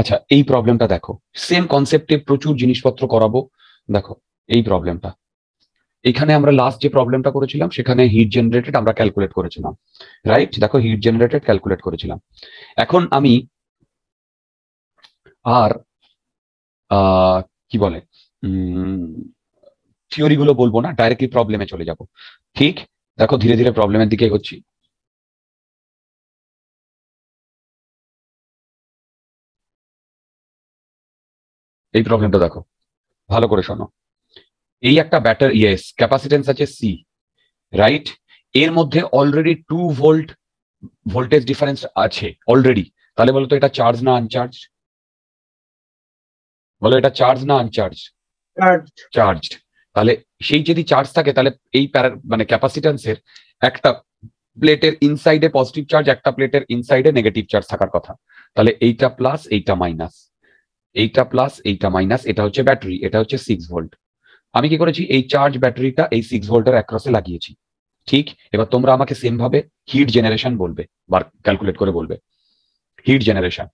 আচ্ছা এই প্রবলেমটা দেখো সেম কনসেপ্টে প্রচুর জিনিসপত্র করাবো দেখো এই প্রবলেমটা এখানে আমরা লাস্ট যে প্রবলেমটা করেছিলাম সেখানে হিট জেনারেটেড আমরা ক্যালকুলেট করেছিলাম রাইট দেখো হিট জেনারেটেড ক্যালকুলেট করেছিলাম এখন আমি আর কি বলে থিওরিগুলো বলবো না ডাইরেক্টলি প্রবলেমে চলে যাব ঠিক দেখো ধীরে ধীরে প্রবলেমের দিকে হচ্ছি এই প্রবলেমটা দেখো ভালো করে শোনো এই একটা ব্যাটার ইয়েস ক্যাপাসিটেন্স আছে সি রাইট এর মধ্যে already two volt voltage difference আছে অলরেডি তাহলে বলো তো এটা চার্জ না আনচার্জ বলো এটা চার্জ না আনচার্জ চার্জ তাহলে সেই যদি চার্জ থাকে তাহলে এই মানে ক্যাপাসিটেন্সের একটা প্লেটের ইনসাইডে পজিটিভ চার্জ একটা প্লেটের ইনসাইডে নেগেটিভ চার্জ থাকার কথা তাহলে এইটা প্লাস এইটা মাইনাস এইটা প্লাস এইটা মাইনাস এটা হচ্ছে ব্যাটারি এটা হচ্ছে সিক্স ভোল্ট আমি কি করেছি এই চার্জ ব্যাটারিটা এই সিক্স ভোল্টের অ্যাক্রসে লাগিয়েছি ঠিক এবার তোমরা আমাকে সেম ভাবে হিট জেনারেশন বলবে বা ক্যালকুলেট করে বলবে হিট জেনারেশন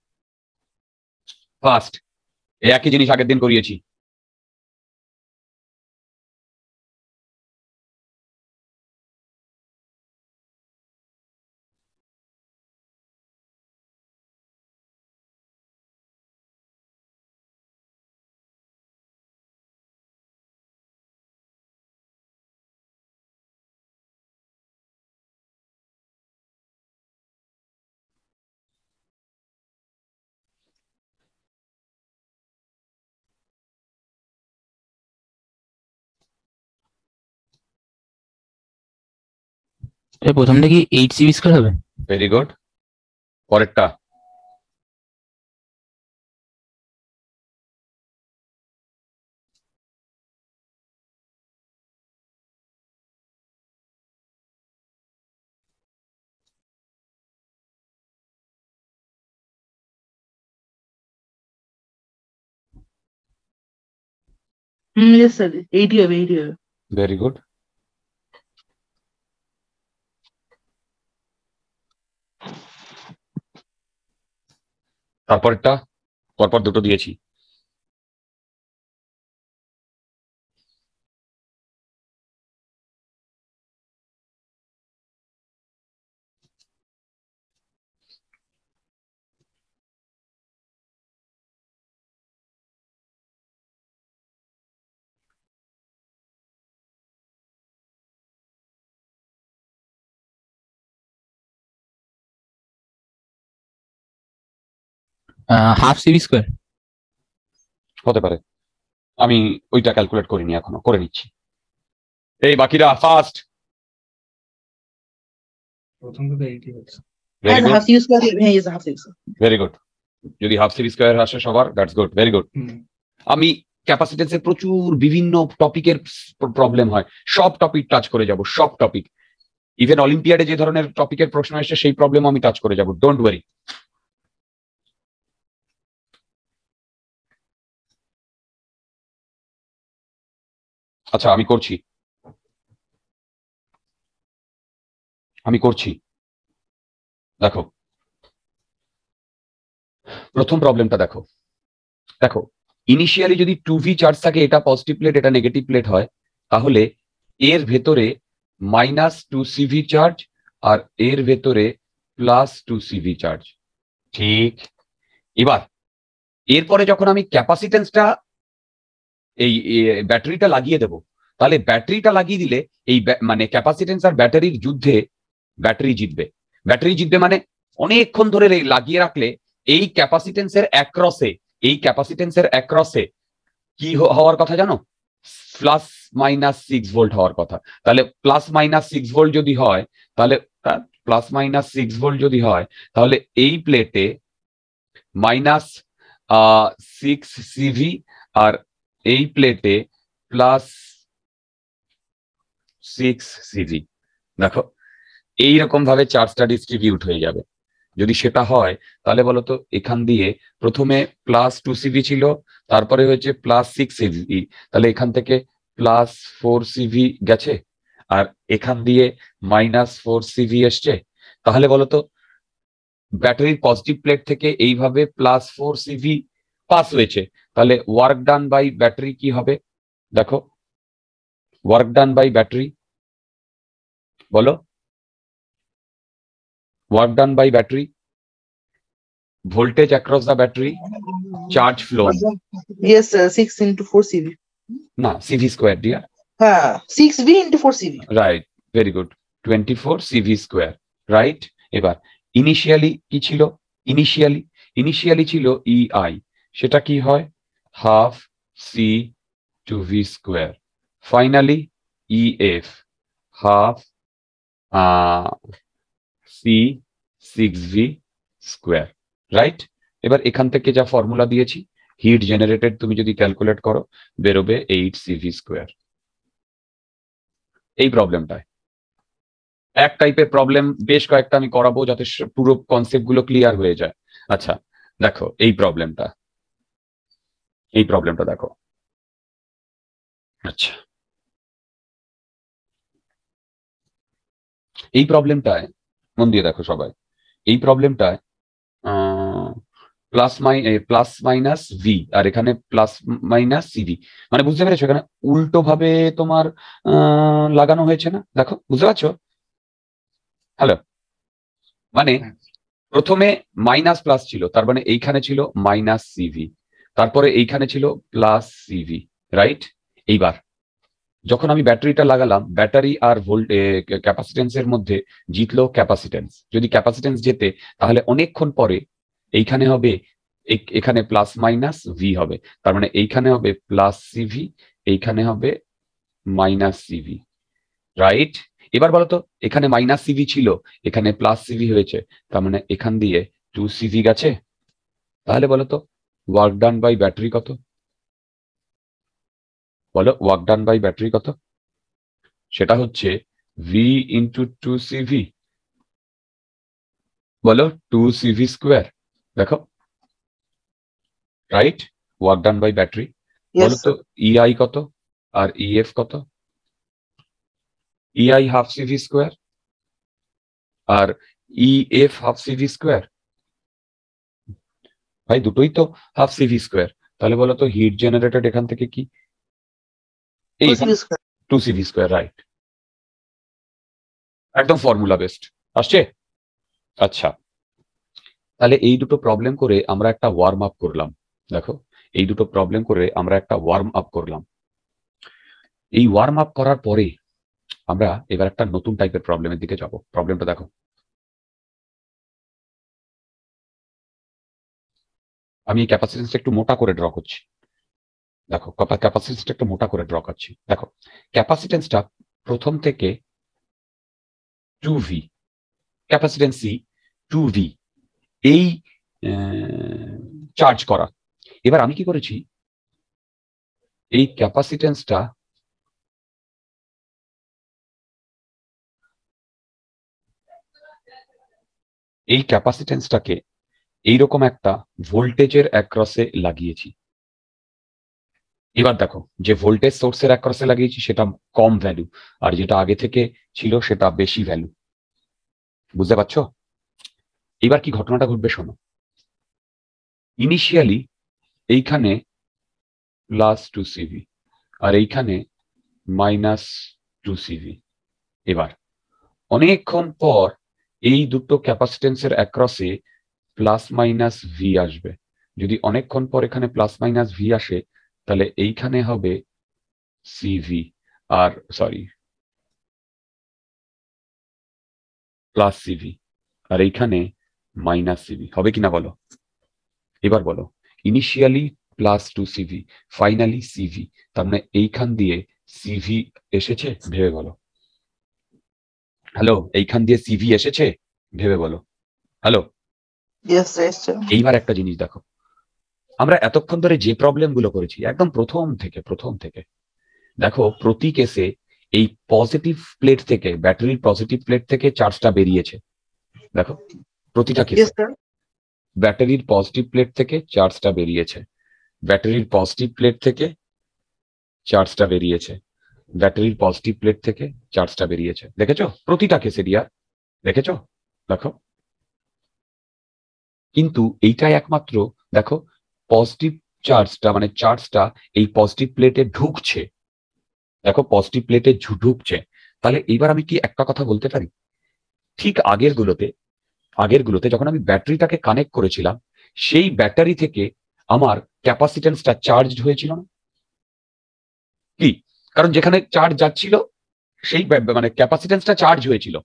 ফার্স্ট একই জিনিস আগের দিন করিয়েছি এটা প্রথমটা কি এইট সি স্কয়ার হবে ভেরি গুড পরেরটা হুম यस স্যার এইটি হবে এইটি হবে ভেরি গুড তারপরটা পরপর দুটো দিয়েছি হাফ সিবি স্কোয়ার হতে পারে আমি ওইটা ক্যালকুলেট করিনি এখনো করে নিচ্ছি এই বাকিরা ফার্স্ট ভেরি গুড যদি হাফ সিবি স্কোয়ার আসে সবার দ্যাটস গুড ভেরি গুড আমি এর প্রচুর বিভিন্ন টপিকের প্রবলেম হয় সব টপিক টাচ করে যাব সব টপিক ইভেন অলিম্পিয়াডে যে ধরনের টপিকের প্রশ্ন এসে সেই প্রবলেম আমি টাচ করে যাব ডোন্ট ওয়ারি আচ্ছা আমি করছি আমি করছি দেখো প্রথম প্রবলেমটা দেখো দেখো ইনিশিয়ালি যদি টু ভি চার্জ থাকে এটা পজিটিভ প্লেট এটা নেগেটিভ প্লেট হয় তাহলে এর ভেতরে মাইনাস টু সিভি চার্জ আর এর ভেতরে প্লাস টু সিভি চার্জ ঠিক এবার এরপরে যখন আমি ক্যাপাসিটেন্সটা এই ব্যাটারিটা লাগিয়ে দেব তাহলে ব্যাটারিটা লাগিয়ে দিলে এই মানে ক্যাপাসিটেন্স আর ব্যাটারির যুদ্ধে ব্যাটারি জিতবে ব্যাটারি জিতবে মানে অনেকক্ষণ ধরে লাগিয়ে রাখলে এই ক্যাপাসিটেন্সের অ্যাক্রসে এই ক্যাপাসিটেন্সের অ্যাক্রসে কি হওয়ার কথা জানো প্লাস মাইনাস সিক্স ভোল্ট হওয়ার কথা তাহলে প্লাস মাইনাস সিক্স ভোল্ট যদি হয় তাহলে প্লাস মাইনাস সিক্স ভোল্ট যদি হয় তাহলে এই প্লেটে মাইনাস সিক্স সিভি আর এই প্লেটে প্লাস সিক্স সিজি দেখো এইরকম ভাবে চার্জটা ডিস্ট্রিবিউট হয়ে যাবে যদি সেটা হয় তাহলে বলতো এখান দিয়ে প্রথমে প্লাস টু সিভি ছিল তারপরে হয়েছে প্লাস সিক্স সিভি তাহলে এখান থেকে প্লাস ফোর সিভি গেছে আর এখান দিয়ে মাইনাস ফোর সিভি এসছে তাহলে বলতো ব্যাটারির পজিটিভ প্লেট থেকে এইভাবে প্লাস ফোর সিভি পাস হয়েছে তাহলে ওয়ার্ক ডান বাই ব্যাটারি কি হবে দেখো ওয়ার্ক ডান বাই ব্যাটারি বলো work done by battery voltage across the battery charge flow না সিভি স্কোয়ার ডিয়ার ছিল ইনিশিয়ালি ইনিশিয়ালি ছিল ইআই e সেটা কি হয় half c to v square. Finally, EF half uh, c 6v square. Right? এবার এখান থেকে যা ফর্মুলা দিয়েছি হিট জেনারেটেড তুমি যদি ক্যালকুলেট করো বেরোবে এইট সিভি স্কোয়ার এই প্রবলেমটায় এক টাইপের প্রবলেম বেশ কয়েকটা আমি করাবো যাতে পুরো কনসেপ্টগুলো ক্লিয়ার হয়ে যায় আচ্ছা দেখো এই প্রবলেমটা এই প্রবলেমটা দেখো আচ্ছা এই প্রবলেমটায় মন দিয়ে দেখো সবাই এই প্রবলেমটায় প্লাস মাই প্লাস মাইনাস ভি আর এখানে প্লাস মাইনাস সিভি মানে বুঝতে পেরেছো এখানে উল্টো ভাবে তোমার লাগানো হয়েছে না দেখো বুঝতে পারছো হ্যালো মানে হ্যাঁ। প্রথমে মাইনাস প্লাস ছিল তার মানে এইখানে ছিল মাইনাস সিভি তারপরে এইখানে ছিল প্লাস সিভি রাইট এইবার যখন আমি ব্যাটারিটা লাগালাম ব্যাটারি আর ভোল্ট এর মধ্যে জিতলো ক্যাপাসিটেন্স যদি ক্যাপাসিটেন্স যেতে তাহলে অনেকক্ষণ পরে এইখানে হবে এখানে প্লাস মাইনাস ভি হবে তার মানে এইখানে হবে প্লাস সিভি এইখানে হবে মাইনাস সিভি রাইট এবার বলতো এখানে মাইনাস সিভি ছিল এখানে প্লাস সিভি হয়েছে তার মানে এখান দিয়ে টু সিভি গেছে তাহলে বলতো ওয়ার্ক ডান বাই ব্যাটারি কত বলো ওয়ার্ক ডান বাই ব্যাটারি কত সেটা হচ্ছে ভি ইন্টু টু সিভি বলো টু সিভি স্কোয়ার দেখো right work done by battery বলো তো ইআই e কত আর ইএফ e কত ইআই হাফ সিভি স্কোয়ার আর ইএফ হাফ সিভি স্কোয়ার ভাই দুটোই তো হাফ সিভি স্কোয়ার তাহলে বলো তো হিট জেনারেটেড এখান থেকে কি এই টু সিভি স্কোয়ার রাইট একদম ফর্মুলা বেসড আসছে আচ্ছা তাহলে এই দুটো প্রবলেম করে আমরা একটা ওয়ার্ম আপ করলাম দেখো এই দুটো প্রবলেম করে আমরা একটা ওয়ার্ম আপ করলাম এই ওয়ার্ম আপ করার পরে আমরা এবার একটা নতুন টাইপের প্রবলেমের দিকে যাব প্রবলেমটা দেখো আমি ক্যাপাসিটেন্সটা একটু মোটা করে ড্র করছি দেখো ক্যাপাসিটেন্সটা একটু মোটা করে ড্র করছি দেখো ক্যাপাসিটেন্সটা প্রথম থেকে two V capacitance C two V এই চার্জ করা এবার আমি কি করেছি এই ক্যাপাসিটেন্সটা এই ক্যাপাসিটেন্সটাকে এইরকম একটা ভোল্টেজের অ্যাক্রসে লাগিয়েছি এবার দেখো যে ভোল্টেজ সোর্সের অ্যাক্রসে লাগিয়েছি সেটা কম ভ্যালু আর যেটা আগে থেকে ছিল সেটা বেশি ভ্যালু বুঝতে পারছ এবার কি ঘটনাটা ঘটবে শোনো ইনিশিয়ালি এইখানে প্লাস টু সিভি আর এইখানে মাইনাস টু সিভি এবার অনেকক্ষণ পর এই দুটো ক্যাপাসিটেন্সের অ্যাক্রসে প্লাস মাইনাস ভি আসবে যদি অনেকক্ষণ পর এখানে প্লাস মাইনাস ভি আসে তাহলে এইখানে হবে সিভি আর সরি প্লাস সিভি আর এইখানে মাইনাস সিভি হবে কিনা বলো এবার বলো initially plus two CV finally CV তার মানে এইখান দিয়ে সিভি এসেছে ভেবে বলো হ্যালো এইখান দিয়ে সিভি এসেছে ভেবে বলো হ্যালো এইবার একটা জিনিস দেখো আমরা এতক্ষণ ধরে যে প্রবলেম গুলো করেছি একদম প্রথম থেকে প্রথম থেকে দেখো প্রতি কেসে এই পজিটিভ প্লেট থেকে ব্যাটারির পজিটিভ প্লেট থেকে চার্জটা বেরিয়েছে দেখো প্রতিটা কেসে ব্যাটারির পজিটিভ প্লেট থেকে চার্জটা বেরিয়েছে ব্যাটারির পজিটিভ প্লেট থেকে চার্জটা বেরিয়েছে ব্যাটারির পজিটিভ প্লেট থেকে চার্জটা বেরিয়েছে দেখেছো প্রতিটা কেসে ডিয়ার দেখেছো দেখো কিন্তু এইটাই একমাত্র দেখো পজিটিভ চার্জটা মানে চার্জটা এই পজিটিভ প্লেটে ঢুকছে দেখো পজিটিভ প্লেটে ঢুকছে তাহলে এইবার আমি কি একটা কথা বলতে পারি ঠিক আগের গুলোতে আগের গুলোতে যখন আমি ব্যাটারিটাকে কানেক্ট করেছিলাম সেই ব্যাটারি থেকে আমার ক্যাপাসিটেন্সটা চার্জ হয়েছিল না কি কারণ যেখানে চার্জ যাচ্ছিল সেই মানে ক্যাপাসিটেন্সটা চার্জ হয়েছিল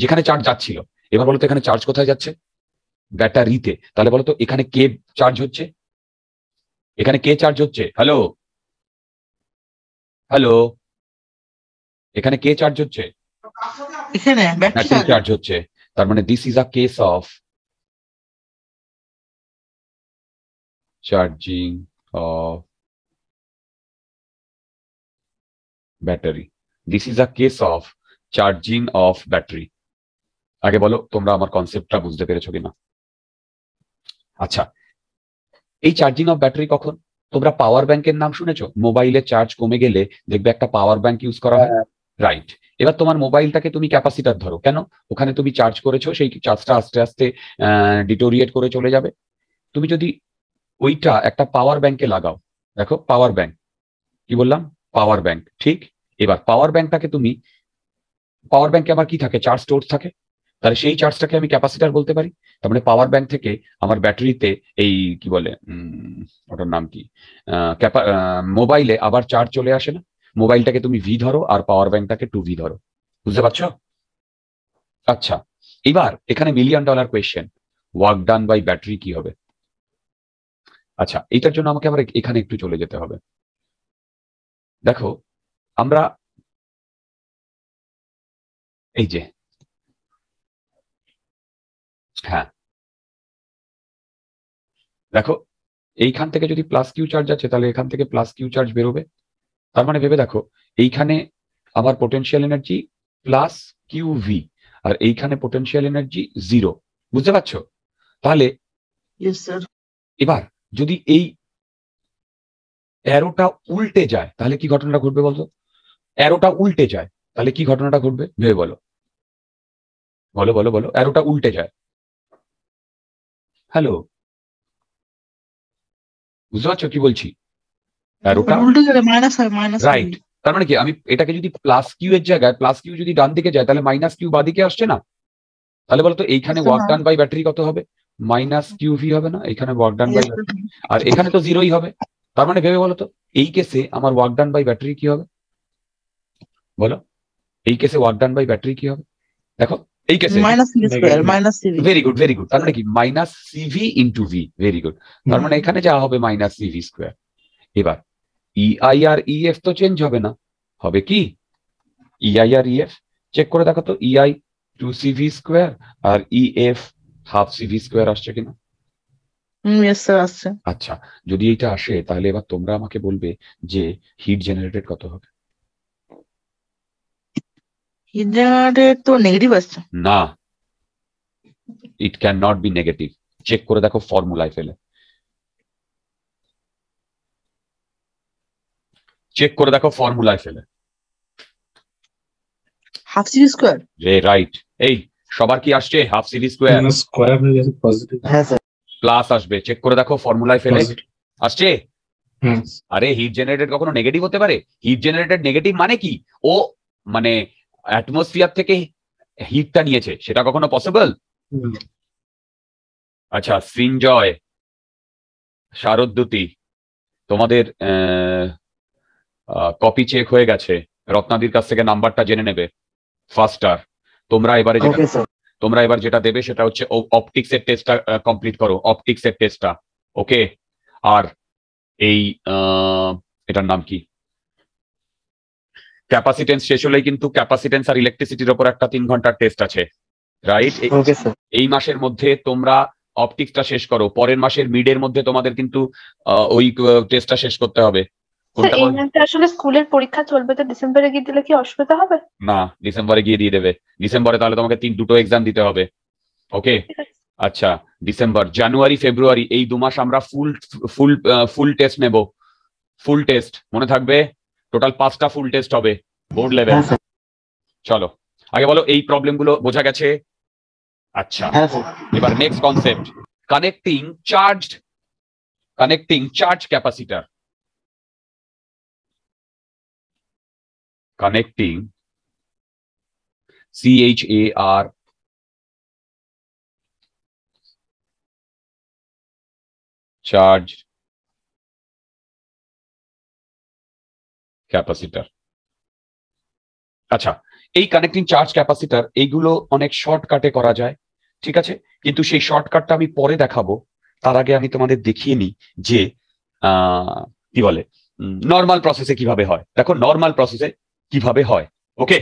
যেখানে চার্জ যাচ্ছিল এবার বলতো এখানে চার্জ কোথায় যাচ্ছে ব্যাটারিতে তাহলে বলতো এখানে কে চার্জ হচ্ছে এখানে কে চার্জ হচ্ছে হ্যালো হ্যালো এখানে কে চার্জ হচ্ছে ব্যাটারি চার্জ হ্যাঁ, হচ্ছে তার মানে this is a case of charging of battery this is a case of charging of battery আগে বলো তোমরা আমার কনসেপ্টটা বুঝতে পেরেছো কিনা আচ্ছা এই চার্জিং অফ ব্যাটারি কখন তোমরা পাওয়ার ব্যাংকের নাম শুনেছো মোবাইলে চার্জ কমে গেলে দেখবে একটা পাওয়ার ব্যাংক ইউজ করা হয় রাইট হ্যাঁ। এবার তোমার মোবাইলটাকে তুমি ক্যাপাসিটার ধরো কেন ওখানে তুমি চার্জ করেছো সেই চার্জটা আস্তে আস্তে ডিটোরিয়েট করে চলে যাবে তুমি যদি ওইটা একটা পাওয়ার ব্যাংকে লাগাও দেখো পাওয়ার ব্যাংক কি বললাম পাওয়ার ব্যাংক ঠিক এবার পাওয়ার ব্যাংকটাকে তুমি পাওয়ার ব্যাংকে আবার কি থাকে চার্জ স্টোর থাকে তাহলে সেই চার্জটাকে আমি ক্যাপাসিটার বলতে পারি তারপরে পাওয়ার ব্যাংক থেকে আমার ব্যাটারিতে এই কি বলে ওটার নাম কি মোবাইলে আবার চার্জ চলে আসে না মোবাইলটাকে তুমি ভি ধরো আর পাওয়ার ব্যাংকটাকে টু ভি ধরো বুঝতে পারছো আচ্ছা এবার এখানে million dollar question work done by battery কি হবে আচ্ছা এটার জন্য আমাকে আবার এখানে একটু চলে যেতে হবে দেখো আমরা এই যে হ্যাঁ দেখো এইখান থেকে যদি প্লাস কিউ চার্জ আছে তাহলে এখান থেকে প্লাস কিউ চার্জ বেরোবে তার মানে ভেবে দেখো এইখানে আমার potential energy plus Q V আর এইখানে পোটেন্সিয়াল এনার্জি জিরো বুঝতে পারছো তাহলে এবার যদি এই অ্যারোটা উল্টে যায় তাহলে কি ঘটনাটা ঘটবে বলতো অ্যারোটা উল্টে যায় তাহলে কি ঘটনাটা ঘটবে ভেবে বলো বলো বলো বলো অ্যারোটা উল্টে যায় হ্যালো বুঝতে পারছো কি বলছি রাইট তার মানে কি আমি এটাকে যদি প্লাস কিউ এর জায়গায় প্লাস কিউ যদি ডান দিকে যায় তাহলে মাইনাস কিউ বা দিকে আসছে না তাহলে বলতো এইখানে ওয়ার্ক ডান বাই ব্যাটারি কত হবে মাইনাস কিউ ভি হবে না এখানে ওয়ার্ক ডান বাই আর এখানে তো জিরোই হবে তার মানে ভেবে বলতো এই কেসে আমার ওয়ার্ক ডান বাই ব্যাটারি কি হবে বলো এই কেসে ওয়ার্ক ডান বাই ব্যাটারি কি হবে দেখো এই কেসে minus C square minus CV very good very good তার মানে কি minus into V very good তার মানে এখানে যা হবে মাইনাস সিভি স্কয়ার এবার ইআই আর ইএফ তো চেঞ্জ হবে না হবে কি আই আর এফ চেক করে দেখো তো আই টু সিভি স্কোয়ার আর ইএফ হাফ সিভি স্কোয়ার আসছে কিনা আচ্ছা যদি এটা আসে তাহলে এবার তোমরা আমাকে বলবে যে হিট জেনারেটেড কত হবে তো নেগেটিভ আসছে না it can not be negative check করে দেখো ফর্মুলায় ফেলে চেক করে দেখো ফর্মুলায় ফেলে হাফ সিরিজ স্কয়ার রে রাইট এই সবার কি আসছে হাফ সিরিজ স্কয়ার স্কয়ার হয়ে পজিটিভ হ্যাঁ স্যার প্লাস আসবে চেক করে দেখো ফর্মুলায় ফেলে আসছে হ্যাঁ। আরে হিট জেনারেটেড কখনো নেগেটিভ হতে পারে হিট জেনারেটেড নেগেটিভ মানে কি ও মানে অ্যাটমসফিয়ার থেকে হিটটা নিয়েছে সেটা কখনো পসিবল আচ্ছা সিনজয় শারদ্যুতি তোমাদের কপি চেক হয়ে গেছে রত্নাদির কাছ থেকে নাম্বারটা জেনে নেবে ফার্স্টার তোমরা এবারে তোমরা এবার যেটা দেবে সেটা হচ্ছে অপটিক্স এর টেস্টটা কমপ্লিট করো অপটিক্স এর টেস্টটা ওকে আর এই এটার নাম কি ক্যাপাসিটেন্স শেষ হলে কিন্তু ক্যাপাসিটেন্স আর ইলেকট্রিসিটির ওপর একটা তিন ঘন্টার টেস্ট আছে রাইট এই মাসের মধ্যে তোমরা অপটিক্সটা শেষ করো পরের মাসের মিডের মধ্যে তোমাদের কিন্তু ওই টেস্টটা শেষ করতে হবে আসলে স্কুলের পরীক্ষা চলবে ডিসেম্বরে গিয়ে দিলে কি অসুবিধা হবে না ডিসেম্বরে গিয়ে দিয়ে দেবে ডিসেম্বরে তাহলে তোমাকে তিন দুটো এক্সাম দিতে হবে ওকে আচ্ছা ডিসেম্বর জানুয়ারি ফেব্রুয়ারি এই দু মাস আমরা ফুল ফুল ফুল টেস্ট নেব ফুল টেস্ট মনে থাকবে টোটাল পাঁচটা ফুল টেস্ট হবে বোর্ড হ্যাঁ, লেভেল চলো আগে বলো এই প্রবলেমগুলো বোঝা গেছে আচ্ছা হ্যাঁ, এবার next concept connecting charged connecting charge capacitor connecting C H A R charge capacitor আচ্ছা এই কানেক্টিং চার্জ ক্যাপাসিটার এইগুলো অনেক শর্টকাটে করা যায় ঠিক আছে কিন্তু সেই শর্টকাটটা আমি পরে দেখাবো তার আগে আমি তোমাদের দেখিয়ে নিই যে কি বলে নর্মাল প্রসেসে কিভাবে হয় দেখো নর্মাল প্রসেসে কিভাবে হয় ওকে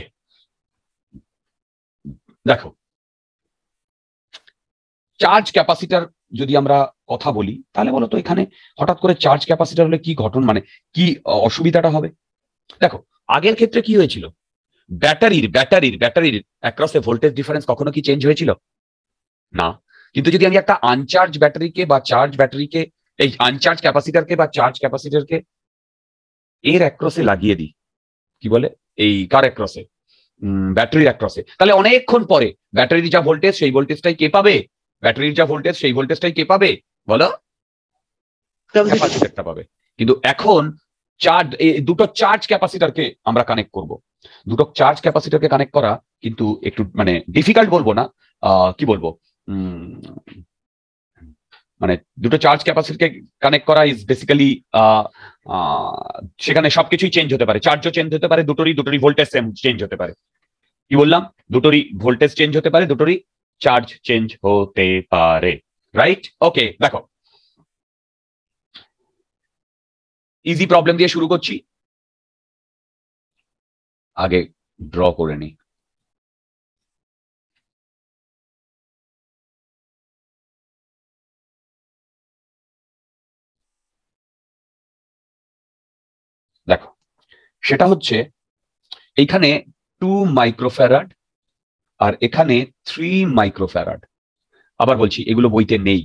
দেখো চার্জ ক্যাপাসিটার যদি আমরা কথা বলি তাহলে বলো তো এখানে হঠাৎ করে চার্জ ক্যাপাসিটার হলে কি ঘটন মানে কি অসুবিধাটা হবে দেখো আগের ক্ষেত্রে কি হয়েছিল ব্যাটারির ব্যাটারির ব্যাটারির অ্যাক্রস এ ভোল্টেজ ডিফারেন্স কখনো কি চেঞ্জ হয়েছিল না কিন্তু যদি আমি একটা আনচার্জ ব্যাটারিকে বা চার্জ ব্যাটারিকে এই আনচার্জ ক্যাপাসিটারকে বা চার্জ ক্যাপাসিটারকে এর অ্যাক্রসে লাগিয়ে দিই কি বলে এই কার অ্যাক্রসে ব্যাটারির অ্যাক্রসে তাহলে অনেকক্ষণ পরে ব্যাটারির যা ভোল্টেজ সেই ভোল্টেজটাই কে পাবে ব্যাটারির যা ভোল্টেজ সেই ভোল্টেজটাই কে পাবে বলো ক্যাপাসিটারটা পাবে কিন্তু এখন চার্জ দুটো চার্জ ক্যাপাসিটারকে আমরা কানেক্ট করব দুটো চার্জ ক্যাপাসিটারকে কানেক্ট করা কিন্তু একটু মানে ডিফিকাল্ট বলবো না কি বলবো মানে দুটো চার্জ ক্যাপাসিটিকে কানেক্ট করা ইজ বেসিক্যালি সেখানে সবকিছুই চেঞ্জ হতে পারে চার্জও চেঞ্জ হতে পারে দুটোরই দুটোরই ভোল্টেজ চেঞ্জ হতে পারে কি বললাম দুটোরই ভোল্টেজ চেঞ্জ হতে পারে দুটোরই চার্জ চেঞ্জ হতে পারে রাইট ওকে দেখো ইজি প্রবলেম দিয়ে শুরু করছি আগে ড্র করে নি দেখো সেটা হচ্ছে এইখানে টু মাইক্রোফ্যারাড আর এখানে থ্রি মাইক্রোফ্যারাড আবার বলছি এগুলো বইতে নেই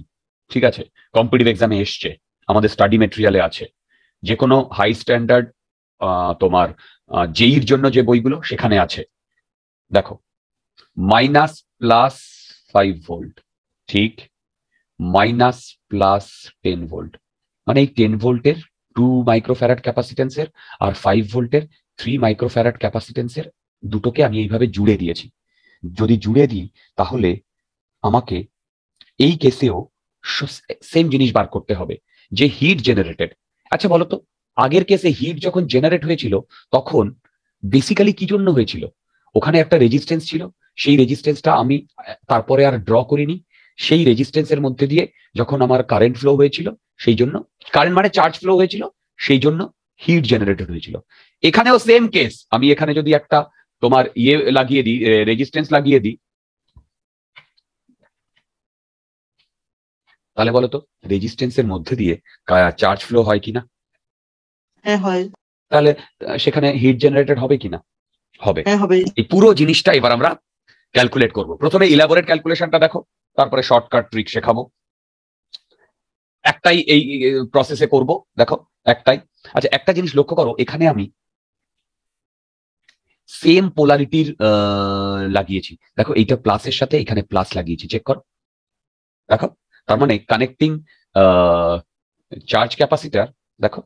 ঠিক আছে কম্পিটিভ এক্সামে এসছে আমাদের স্টাডি মেটেরিয়ালে আছে যে কোনো হাই স্ট্যান্ডার্ড তোমার জেইর জন্য যে বইগুলো সেখানে আছে দেখো মাইনাস প্লাস ফাইভ ভোল্ট ঠিক মাইনাস প্লাস টেন ভোল্ট মানে এই টেন ভোল্টের টু মাইক্রোফ্যারাড ক্যাপাসিটেন্সের আর ফাইভ ভোল্টের থ্রি মাইক্রোফ্যারাড ক্যাপাসিটেন্সের দুটোকে আমি এইভাবে জুড়ে দিয়েছি যদি জুড়ে দিই তাহলে আমাকে এই কেসেও সেম জিনিস বার করতে হবে যে হিট জেনারেটেড আচ্ছা বলতো আগের কেসে হিট যখন জেনারেট হয়েছিল তখন বেসিক্যালি কি জন্য হয়েছিল ওখানে একটা রেজিস্ট্যান্স ছিল সেই রেজিস্ট্যান্সটা আমি তারপরে আর ড্র করিনি সেই রেজিস্টেন্সের মধ্যে দিয়ে যখন আমার কারেন্ট ফ্লো হয়েছিল সেই জন্য কারেন্ট মানে চার্জ ফ্লো হয়েছিল সেই জন্য হিট জেনারেটেড হয়েছিল এখানেও সেম কেস আমি এখানে যদি একটা তোমার ইয়ে লাগিয়ে দিই রেজিস্ট্যান্স লাগিয়ে দিই তাহলে বলতো রেজিস্ট্যান্সের মধ্যে দিয়ে চার্জ ফ্লো হয় কিনা হ্যাঁ হয় তাহলে সেখানে হিট জেনারেটেড হবে কিনা হ্যাঁ, হবে এই পুরো জিনিসটা এবার আমরা ক্যালকুলেট করব প্রথমে ইলাবোরেট ক্যালকুলেশনটা দেখো তারপরে শর্টকাট ট্রিক শেখাবো একটাই এই প্রসেসে করব দেখো একটাই আচ্ছা একটা জিনিস লক্ষ্য করো এখানে আমি সেম পোলারিটির লাগিয়েছি দেখো এইটা প্লাসের সাথে এখানে প্লাস লাগিয়েছি চেক করো দেখো তার মানে কানেক্টিং চার্জ ক্যাপাসিটার দেখো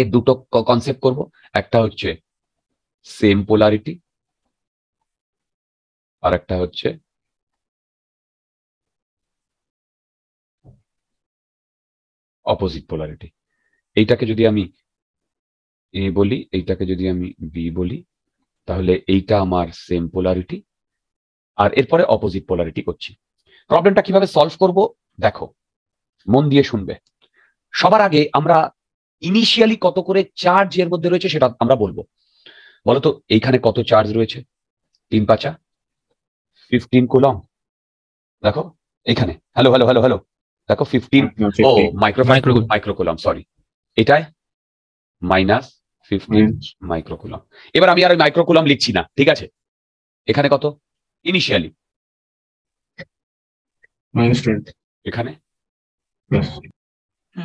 এই দুটো কনসেপ্ট করব একটা হচ্ছে সেম পোলারিটি আর একটা হচ্ছে অপোজিট পোলারিটি এইটাকে যদি আমি এ বলি এইটাকে যদি আমি বি বলি তাহলে এইটা আমার সেম পোলারিটি আর এরপরে অপোজিট পোলারিটি করছি প্রবলেমটা কিভাবে সলভ করব দেখো মন দিয়ে শুনবে সবার আগে আমরা ইনিশিয়ালি কত করে চার্জ এর মধ্যে রয়েছে সেটা আমরা বলবো বলতো এইখানে কত চার্জ রয়েছে তিন পাঁচা ফিফটিন কুলম দেখো এখানে হ্যালো হ্যালো হ্যালো হ্যালো দেখো ফিফটিন ও মাইক্রো মাইক্রো মাইক্রোকুলম সরি এটাই মাইনাস ফিফটিন মাইক্রোকুলম এবার আমি আর মাইক্রোকুলম লিখছি না ঠিক আছে এখানে কত ইনিশিয়ালি এখানে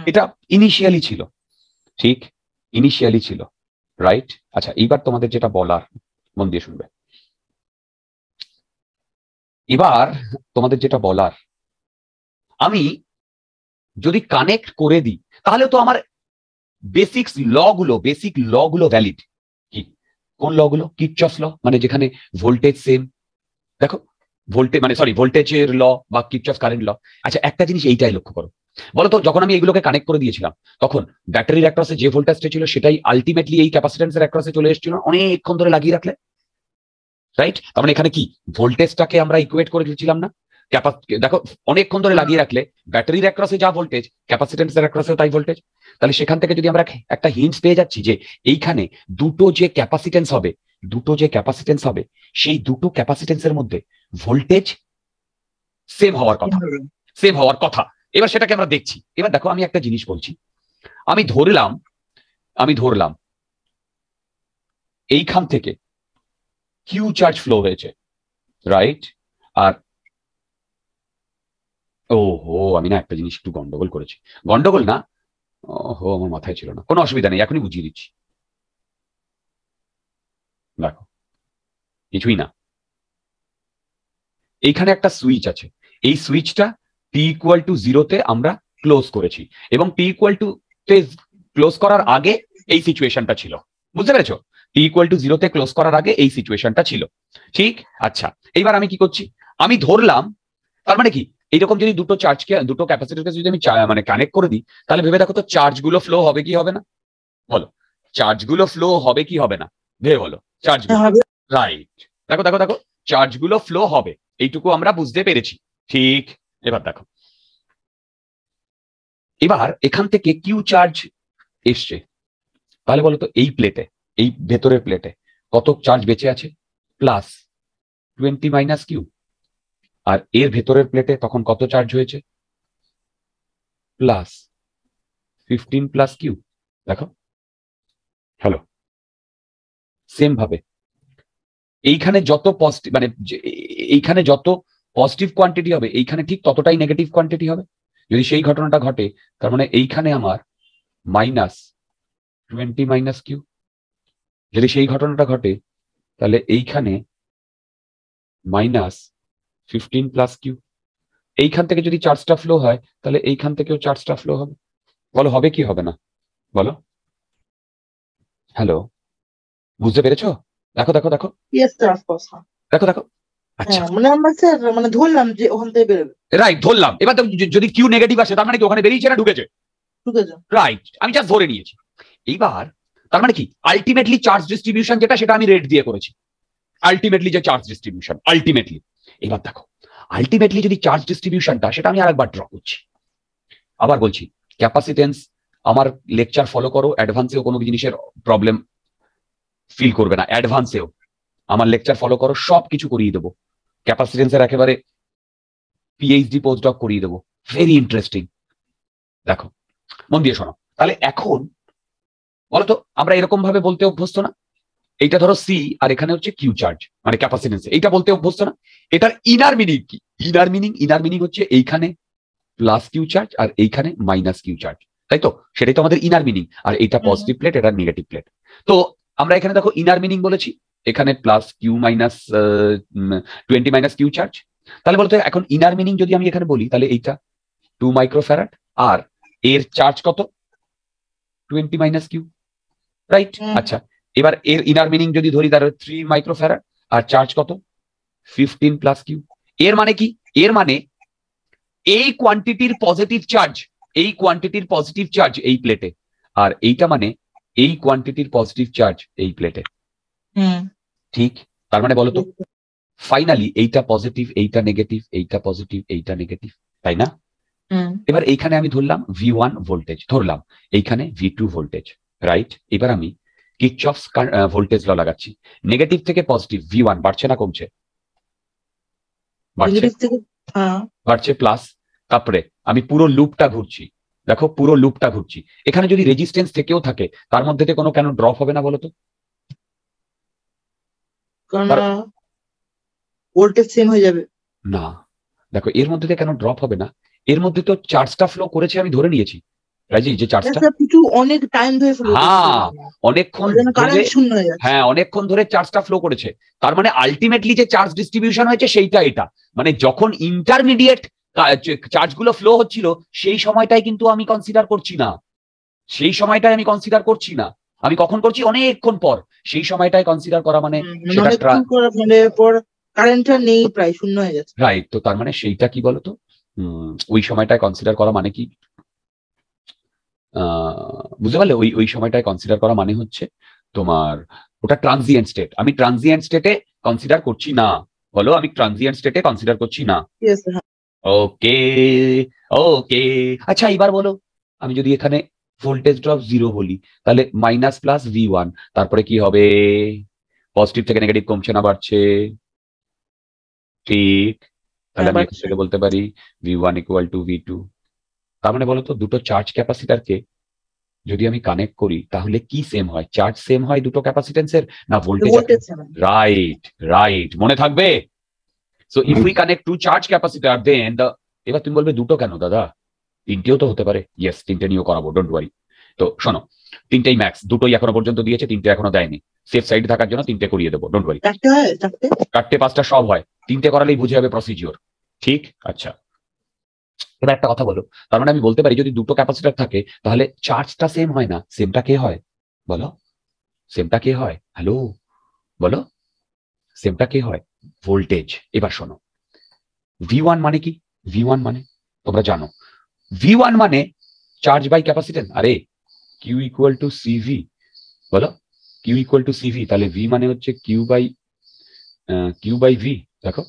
এটা ইনিশিয়ালি ছিল ঠিক ইনিশিয়ালি ছিল রাইট আচ্ছা এইবার তোমাদের যেটা বলার মন দিয়ে শুনবে এবার তোমাদের যেটা বলার আমি যদি কানেক্ট করে দিই তাহলে তো আমার বেসিক্স ল গুলো বেসিক ল গুলো ভ্যালিড কি কোন ল গুলো কিচস ল মানে যেখানে ভোল্টেজ সেম দেখো ভোল্টেজ মানে সরি ভোল্টেজের ল বা কিপচার্স কারেন্ট ল আচ্ছা একটা জিনিস এইটাই লক্ষ্য করো বলতো যখন আমি এইগুলোকে কানেক্ট করে দিয়েছিলাম তখন ব্যাটারির অ্যাক্রসে যে ভোল্টেজটা ছিল সেটাই আলটিমেটলি এই ক্যাপাসিটেন্সের অ্যাক্রসে চলে এসেছিল অনেকক্ষণ ধরে লাগিয়ে রাখলে রাইট তখন মানে এখানে কি ভোল্টেজটাকে আমরা ইকুয়েট করে দিয়েছিলাম না দেখো অনেকক্ষণ ধরে লাগিয়ে রাখলে ব্যাটারির অ্যাক্রসে যা ভোল্টেজ ক্যাপাসিটেন্সের অ্যাক্রসেও তাই ভোল্টেজ তাহলে সেখান থেকে যদি আমরা একটা হিন্টস পেয়ে যাচ্ছি যে এইখানে দুটো যে ক্যাপাসিটেন্স হবে দুটো যে ক্যাপাসিটেন্স হবে সেই দুটো ক্যাপাসিটেন্সের মধ্যে ভোল্টেজ সেভ হওয়ার কথা সেভ হওয়ার কথা এবার সেটাকে আমরা দেখছি এবার দেখো আমি একটা জিনিস বলছি আমি ধরলাম আমি ধরলাম এইখান থেকে কিউ চার্জ ফ্লো হয়েছে রাইট আর ও হো আমি না একটা জিনিস একটু গন্ডগোল করেছি গন্ডগোল না ও আমার মাথায় ছিল না কোনো অসুবিধা নেই এখনই বুঝিয়ে দিচ্ছি দেখো কিছুই না এইখানে একটা সুইচ আছে এই সুইচটা পি ইকুয়াল টু জিরোতে আমরা ক্লোজ করেছি এবং পি ইকুয়াল টু তে ক্লোজ করার আগে এই সিচুয়েশনটা ছিল বুঝতে পেরেছো পি ইকুয়াল টু জিরোতে ক্লোজ করার আগে এই সিচুয়েশনটা ছিল ঠিক আচ্ছা এইবার আমি কি করছি আমি ধরলাম তার মানে কি এইরকম যদি দুটো চার্জকে দুটো ক্যাপাসিটিকে যদি আমি মানে কানেক্ট করে দিই তাহলে ভেবে দেখো তো চার্জগুলো ফ্লো হবে কি হবে না বলো চার্জগুলো ফ্লো হবে কি হবে না ভেবে বলো চার্জ হ্যাঁ, রাইট দেখো দেখো দেখো চার্জগুলো ফ্লো হবে এইটুকু আমরা বুঝতে পেরেছি ঠিক এবার দেখো এবার এখান থেকে কিউ চার্জ এসছে তাহলে বলতো এই প্লেটে এই ভেতরের প্লেটে কত চার্জ বেঁচে আছে প্লাস টোয়েন্টি মাইনাস কিউ আর এর ভেতরের প্লেটে তখন কত চার্জ হয়েছে প্লাস ফিফটিন প্লাস কিউ দেখো হ্যালো সেম ভাবে এইখানে যত পজিটিভ মানে এইখানে যত পজিটিভ কোয়ান্টিটি হবে এইখানে ঠিক ততটাই নেগেটিভ কোয়ান্টিটি হবে যদি সেই ঘটনাটা ঘটে তার মানে এইখানে আমার মাইনাস টোয়েন্টি মাইনাস কিউ যদি সেই ঘটনাটা ঘটে তাহলে এইখানে মাইনাস ফিফটিন প্লাস কিউ এইখান থেকে যদি চার্জটা ফ্লো হয় তাহলে এইখান থেকেও চার্জটা ফ্লো হবে বলো হবে কি হবে না বলো হ্যালো বুঝতে পেরেছো দেখো দেখো দেখো দেখো দেখো আচ্ছা। হ্যাঁ, মানে মানে ধরলাম রাইট ধরলাম এবার যদি নেগেটিভ মানে ওখানে ঢুকেছে রাইট আমি জাস্ট নিয়েছি চার্জ ডিস্ট্রিবিউশন যেটা সেটা আমি রেট দিয়ে করেছি যে চার্জ ডিস্ট্রিবিউশন এবার দেখো যদি চার্জ ডিস্ট্রিবিউশনটা সেটা আমি আরেকবার ড্র করছি আবার বলছি ক্যাপাসিটেন্স আমার লেকচার ফলো করো অ্যাডভান্সেও কোনো জিনিসের প্রবলেম ফিল করবে না অ্যাডভান্সেও আমার লেকচার ফলো করো সব কিছু করিয়ে দেবো ক্যাপাসিটেন্সের একেবারে পিএইচডি পোস্ট ডক করিয়ে দেবো ভেরি ইন্টারেস্টিং দেখো মন দিয়ে শোনো তাহলে এখন বলতো আমরা এরকম ভাবে বলতে অভ্যস্ত না এইটা ধরো সি আর এখানে হচ্ছে কিউ চার্জ মানে ক্যাপাসিটেন্স এইটা বলতে অভ্যস্ত না এটার ইনার মিনিং কি ইনার মিনিং ইনার মিনিং হচ্ছে এইখানে প্লাস কিউ চার্জ আর এইখানে মাইনাস কিউ চার্জ তাই তো সেটাই তো আমাদের ইনার মিনিং আর এটা পজিটিভ প্লেট এটা নেগেটিভ প্লেট তো আমরা এখানে দেখো ইনার মিনিং বলেছি এখানে plus Q minus twenty minus Q charge তাহলে বলতে এখন ইনার মিনিং যদি আমি এখানে বলি তাহলে এইটা টু মাইক্রোফ্যারাট আর এর চার্জ কত টোয়েন্টি মাইনাস কিউ রাইট আচ্ছা এবার এর ইনার মিনিং যদি ধরি তাহলে থ্রি মাইক্রোফ্যারাট আর চার্জ কত ফিফটিন প্লাস কিউ এর মানে কি এর মানে এই কোয়ান্টিটির পজিটিভ চার্জ এই কোয়ান্টিটির পজিটিভ চার্জ এই প্লেটে আর এইটা মানে এই কোয়ান্টিটির পজিটিভ চার্জ এই প্লেটে ঠিক তার মানে বলতো ফাইনালি এইটা পজিটিভ এইটা নেগেটিভ এইটা পজিটিভ এইটা নেগেটিভ তাই না এবার এইখানে আমি ধরলাম ভি ওয়ান ভোল্টেজ ধরলাম এইখানে ভি টু ভোল্টেজ রাইট এবার আমি অফ ভোল্টেজ ল লাগাচ্ছি নেগেটিভ থেকে পজিটিভ ভি ওয়ান বাড়ছে না কমছে বাড়ছে প্লাস হ্যাঁ। তারপরে আমি পুরো লুপটা ঘুরছি দেখো পুরো লুপটা ঘুরছি এখানে যদি রেজিস্ট্যান্স থেকেও থাকে তার মধ্যে থেকে কোনো কেন ড্রপ হবে না বলতো ভোল্টেজ সেম না দেখো এর মধ্যে থেকে কেন ড্রপ হবে না এর মধ্যে তো চার্জটা ফ্লো করেছে আমি ধরে নিয়েছি রাজি যে চার্জটা কিছু অনেক টাইম ধরে হ্যাঁ, হ্যাঁ অনেকক্ষণ ধরে হ্যাঁ অনেকক্ষণ ধরে চার্জটা ফ্লো করেছে তার মানে আলটিমেটলি যে চার্জ ডিস্ট্রিবিউশন হয়েছে সেইটা এটা মানে যখন ইন্টারমিডিয়েট চার্জগুলো ফ্লো হচ্ছিল সেই সময়টাই কিন্তু আমি কনসিডার করছি না সেই সময়টাই আমি কনসিডার করছি না আমি কখন করছি অনেকক্ষণ পর সেই সময়টাই কনসিডার করা মানে, মানে, মানে রাইট তো তার মানে সেইটা কি বলতো ওই সময়টায় কনসিডার করা মানে কি বুঝতে পারলে ওই ওই সময়টায় কনসিডার করা মানে হচ্ছে তোমার ওটা ট্রানজিয়েন্ট স্টেট আমি ট্রানজিয়েন্ট স্টেটে কনসিডার করছি না বলো আমি ট্রানজিয়েন্ট স্টেটে কনসিডার করছি না ওকে ওকে আচ্ছা এবার বলো আমি যদি এখানে ভোল্টেজ ড্রপ জিরো বলি তাহলে মাইনাস প্লাস ভি ওয়ান তারপরে কি হবে পজিটিভ থেকে নেগেটিভ কমছে না বাড়ছে ঠিক তাহলে আমি হ্যাঁ, থেকে বলতে পারি V one equal to V two তার মানে বলতো দুটো চার্জ ক্যাপাসিটারকে যদি আমি কানেক্ট করি তাহলে কি সেম হয় চার্জ সেম হয় দুটো ক্যাপাসিটেন্সের না ভোল্টেজ রাইট রাইট মনে থাকবে so if we connect two charge capacitor then the এবার তুমি বলবে দুটো কেন দাদা তিনটেও তো হতে পারে ইয়েস তিনটে নিয়েও করাবো ডোন্ট ওয়ারি তো শোনো তিনটেই ম্যাক্স দুটোই এখনো পর্যন্ত দিয়েছে তিনটে এখনো দেয়নি সেফ সাইড থাকার জন্য তিনটে করিয়ে দেবো ডোন্ট ওয়ারি চারটে পাঁচটা সব হয় তিনটে করালেই বুঝে যাবে প্রসিজিওর ঠিক আচ্ছা এবার একটা কথা বলো তার মানে আমি বলতে পারি যদি দুটো ক্যাপাসিটার থাকে তাহলে চার্জটা সেম হয় না সেমটা কে হয় বলো সেমটা কে হয় হ্যালো বলো সেমটা কি হয় ভোল্টেজ এবার শোনো ভি ওয়ান মানে কি ভি ওয়ান মানে তোমরা জানো ভি ওয়ান মানে চার্জ বাই ক্যাপাসিটেন্স আরে কিউ ইকুয়াল টু সিভি বলো কিউ ইকুয়াল টু সিভি তাহলে ভি মানে হচ্ছে Q by Q by V দেখো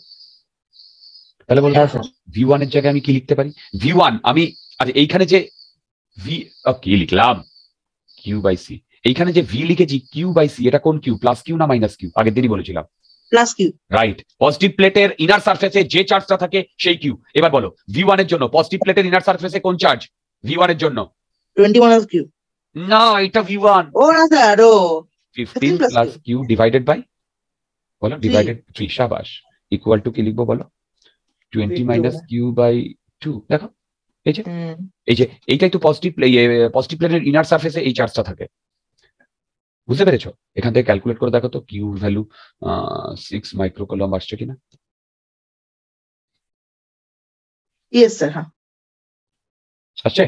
তাহলে বলো ভি হ্যাঁ, ওয়ান এর জায়গায় আমি কি লিখতে পারি ভি ওয়ান আমি আচ্ছা এইখানে যে ভি কি লিখলাম কিউ বাই সি এইখানে যে ভি লিখেছি কিউ বাই সি এটা কোন কিউ প্লাস কিউ না মাইনাস কিউ আগের দিনই বলেছিলাম প্লাস কিউ রাইট পজিটিভ প্লেটের ইনার সারফেসে যে চার্জটা থাকে সেই কিউ এবার বলো ভি ওয়ান এর জন্য পজিটিভ প্লেটের ইনার সারফেসে কোন চার্জ ভি ওয়ান এর জন্য টোয়েন্টি কিউ না এটা ভি ওয়ান ও না স্যার ও fifteen plus Q divided by বলো ডিভাইডেড থ্রি সাবাস ইকুয়াল টু কি লিখবো বলো twenty minus Q by two দেখো এই যে এই যে এইটাই একটু পজিটিভ প্লে পজিটিভ প্লেনের ইনার সারফেসে এই চার্জটা থাকে বুঝতে পেরেছ এখান থেকে ক্যালকুলেট করে দেখো তো কিউ ভ্যালু সিক্স মাইক্রোকলম আসছে কিনা হ্যাঁ। আসছে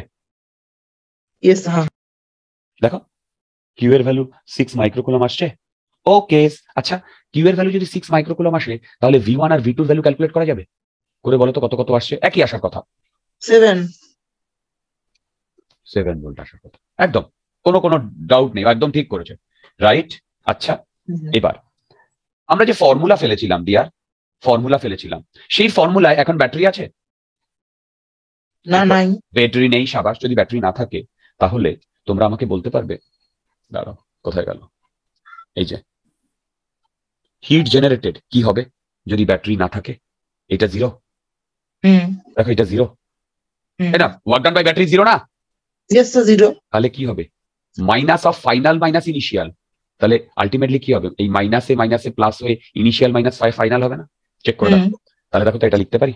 হ্যাঁ। দেখো কিউ এর ভ্যালু সিক্স মাইক্রোকলম আসছে ওকে আচ্ছা কিউ এর ভ্যালু যদি সিক্স মাইক্রোকলম আসে তাহলে ভি ওয়ান আর ভি টু ভ্যালু ক্যালকুলেট করা যাবে করে বলো তো কত কত আসছে একই আসার কথা সেভেন সেভেন ভোল্ট আসার কথা একদম কোনো কোনো ডাউট নেই একদম ঠিক করেছে রাইট আচ্ছা mm-hmm. এবার আমরা যে ফর্মুলা ফেলেছিলাম ডিয়ার ফর্মুলা ফেলেছিলাম সেই ফর্মুলায় এখন ব্যাটারি আছে না নাই ব্যাটারি নেই সাবাস যদি ব্যাটারি না থাকে তাহলে তোমরা আমাকে বলতে পারবে দাঁড়াও কোথায় গেল এই যে হিট জেনারেটেড কি হবে যদি ব্যাটারি না থাকে এটা জিরো দেখো এটা জিরো না work done by battery zero না জিরো তাহলে কি হবে minus of final minus initial তাহলে আলটিমেটলি কি হবে এই মাইনাসে মাইনাসে প্লাস হয়ে ইনিশিয়াল মাইনাস হয় ফাইনাল হবে না চেক করে দেখো তাহলে দেখো তো এটা লিখতে পারি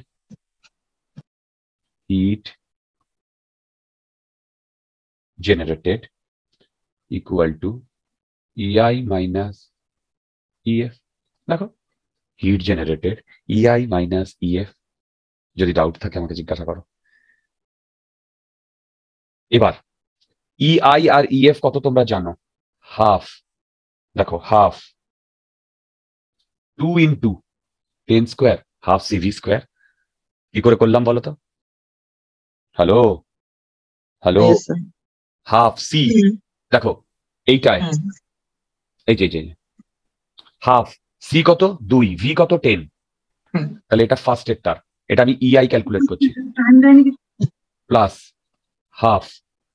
it generated equal to EI minus EF দেখো heat generated EI minus EF যদি ডাউট থাকে আমাকে জিজ্ঞাসা করো এবার ইআই e আর ইএফ e কত তোমরা জানো হাফ দেখো half two into ten square half CV square কি করে করলাম বলো তো হ্যালো হ্যালো হাফ সি দেখো এইটাই এই যে হাফ সি কত দুই ভি কত টেন তাহলে এটা ফার্স্ট এর তার এটা আমি ইআই e ক্যালকুলেট করছি প্লাস হাফ